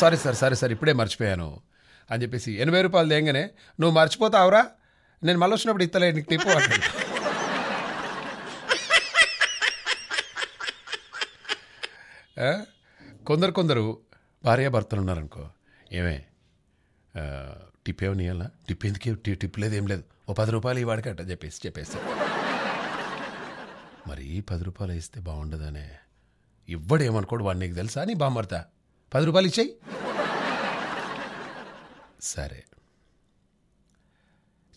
A: సారీ సార్ సారీ సార్ ఇప్పుడే మర్చిపోయాను అని చెప్పేసి ఎనభై రూపాయలు దేంగానే నువ్వు మర్చిపోతావురా నేను మళ్ళీ వచ్చినప్పుడు ఇస్తలే నీకు టిప్పు కొందరు కొందరు భార్యాభర్తలు ఉన్నారనుకో ఏమే టిప్ ఏమి నీయాలా టిప్ ఎందుకే టిప్ లేదు ఏం లేదు ఓ పది రూపాయలు ఇవాడకట చెప్పేసి చెప్పేసి మరి పది రూపాయలు ఇస్తే బాగుండదనే ఇవ్వడేమనుకోడు వాడు నీకు తెలుసా నీ బామ్మర్తా పది రూపాయలు ఇచ్చాయి సరే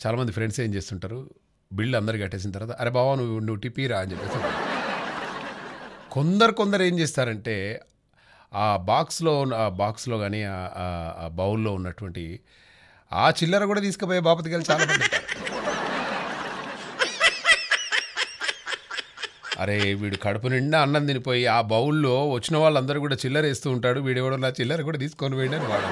A: చాలామంది ఫ్రెండ్స్ ఏం చేస్తుంటారు బిల్లు అందరు కట్టేసిన తర్వాత అరే బావా నువ్వు నువ్వు టిపీరా అని చెప్పేసి కొందరు కొందరు ఏం చేస్తారంటే ఆ బాక్స్లో ఉన్న ఆ బాక్స్లో కానీ ఆ బౌల్లో ఉన్నటువంటి ఆ చిల్లర కూడా తీసుకుపోయే బాపతి గారు చాలా మంది అరే వీడు కడుపు నిండా అన్నం తినిపోయి ఆ బౌల్లో వచ్చిన వాళ్ళందరూ కూడా చిల్లర వేస్తూ ఉంటాడు వీడెవడో నా చిల్లర కూడా తీసుకొని వేయడని వాడు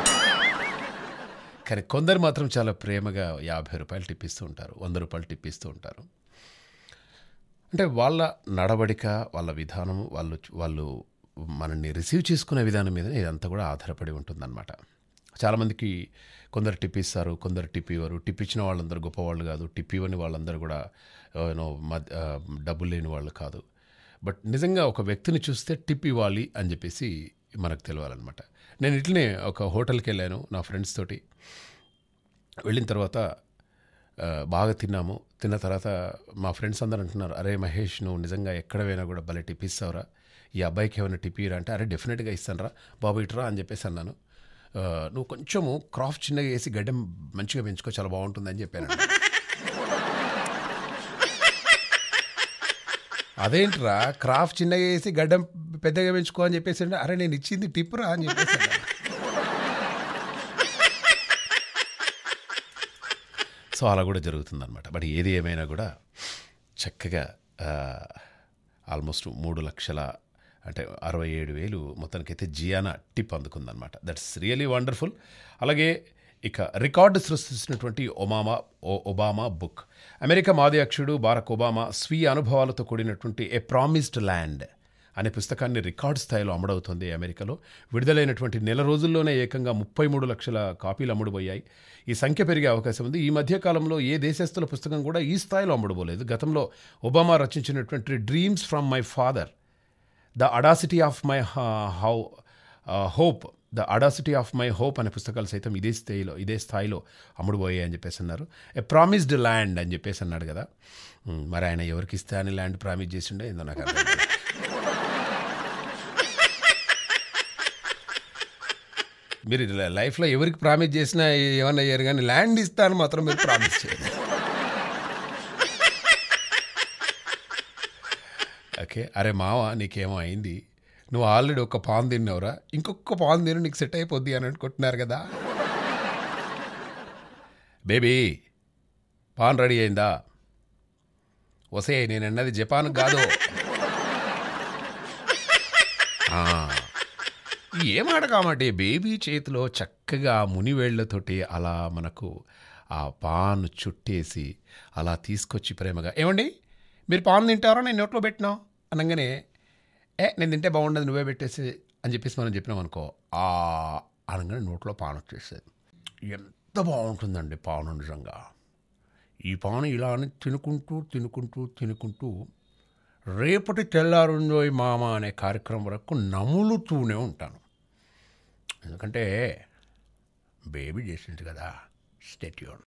A: కానీ కొందరు మాత్రం చాలా ప్రేమగా యాభై రూపాయలు టిప్పిస్తూ ఉంటారు వంద రూపాయలు టిప్పిస్తూ ఉంటారు అంటే వాళ్ళ నడవడిక వాళ్ళ విధానం వాళ్ళు వాళ్ళు మనల్ని రిసీవ్ చేసుకునే విధానం మీద ఇదంతా కూడా ఆధారపడి ఉంటుందన్నమాట చాలామందికి కొందరు టిప్పిస్తారు కొందరు టిప్ ఇవ్వరు టిప్ ఇచ్చిన వాళ్ళందరూ గొప్పవాళ్ళు కాదు టిప్ ఇవ్వని వాళ్ళందరూ కూడా యూనో uh, uh, డబ్బులు లేని వాళ్ళు కాదు బట్ నిజంగా ఒక వ్యక్తిని చూస్తే టిప్ ఇవ్వాలి అని చెప్పేసి మనకు తెలియాలన్నమాట నేను ఇట్లనే ఒక హోటల్కి వెళ్ళాను నా ఫ్రెండ్స్ తోటి వెళ్ళిన తర్వాత uh, బాగా తిన్నాము తిన్న తర్వాత మా ఫ్రెండ్స్ అందరూ అంటున్నారు అరే మహేష్ నువ్వు నిజంగా ఎక్కడ పోయినా కూడా భలే టిప్ ఇస్తావురా ఈ అబ్బాయికి ఏమైనా టిప్ ఇయ్యరా అంటే అరే డెఫినెట్గా ఇస్తానరా బాబు ఇట్రా అని చెప్పేసి అన్నాను నువ్వు కొంచెము క్రాఫ్ట్ చిన్నగా వేసి గడ్డం మంచిగా పెంచుకో చాలా బాగుంటుందని చెప్పాను అదేంట్రా క్రాఫ్ చిన్నగా వేసి గడ్డం పెద్దగా పెంచుకో అని చెప్పేసి అరే నేను ఇచ్చింది టిప్ రా అని చెప్పేసి సో అలా కూడా జరుగుతుందన్నమాట బట్ ఏది ఏమైనా కూడా చక్కగా ఆల్మోస్ట్ మూడు లక్షల అంటే అరవై ఏడు వేలు మొత్తానికైతే జియానా టిప్ అందుకుందనమాట దట్స్ రియలీ వండర్ఫుల్ అలాగే ఇక రికార్డు సృష్టించినటువంటి ఒమామా ఒబామా బుక్ అమెరికా మాధ్యక్షుడు బారక్ ఒబామా స్వీయ అనుభవాలతో కూడినటువంటి ఏ ప్రామిస్డ్ ల్యాండ్ అనే పుస్తకాన్ని రికార్డ్ స్థాయిలో అమ్ముడవుతుంది అమెరికాలో విడుదలైనటువంటి నెల రోజుల్లోనే ఏకంగా ముప్పై మూడు లక్షల కాపీలు అమ్ముడుపోయాయి ఈ సంఖ్య పెరిగే అవకాశం ఉంది ఈ మధ్యకాలంలో ఏ దేశస్తుల పుస్తకం కూడా ఈ స్థాయిలో అమ్ముడుపోలేదు గతంలో ఒబామా రచించినటువంటి dreams from my father the audacity of my how hope the audacity of my hope అనే పుస్తకాలు సైతం ఇదే స్థాయిలో ఇదే స్థాయిలో అమ్ముడుబోయే అని చెప్పేసి అన్నారు ఏ ప్రామిస్డ్ ల్యాండ్ అని చెప్పేసి అన్నాడు కదా మరి ఆయన ఎవరికి ఇస్తే అని ల్యాండ్ ప్రామిస్ చేసిండే ఏందో నాకు మీరు లైఫ్లో ఎవరికి ప్రామిస్ చేసినా ఏమన్నా అయ్యారు కానీ ల్యాండ్ ఇస్తాను మాత్రం మీరు ప్రామిస్ చేయండి ఓకే అరే మావా నీకేమో అయింది నువ్వు ఆల్రెడీ ఒక పాన్ తిన్నావురా ఇంకొక పాన్ తిని నీకు సెట్ అయిపోద్ది అని అనుకుంటున్నారు కదా బేబీ పాన్ రెడీ అయిందా వసే నేను అన్నది జపాన్ కాదు ఏం కామంటే బేబీ చేతిలో చక్కగా మునివేళ్లతోటి అలా మనకు ఆ పాన్ చుట్టేసి అలా తీసుకొచ్చి ప్రేమగా ఏమండి మీరు పాన్ తింటారో నేను నోట్లో పెట్టినా అనగానే ఏ నేను తింటే బాగుండదు నువ్వే పెట్టేసి అని చెప్పేసి మనం చెప్పినాం అనుకో ఆ అనగానే నోట్లో పాను వచ్చేసేది ఎంత బాగుంటుందండి పాను నిజంగా ఈ పాను ఇలా అని తినుకుంటూ తినుకుంటూ తినుకుంటూ రేపటి తెల్లారుంజోయ్ మామ అనే కార్యక్రమం వరకు నములుతూనే ఉంటాను ఎందుకంటే
G: బేబీ చేసింది కదా స్టెట్యూన్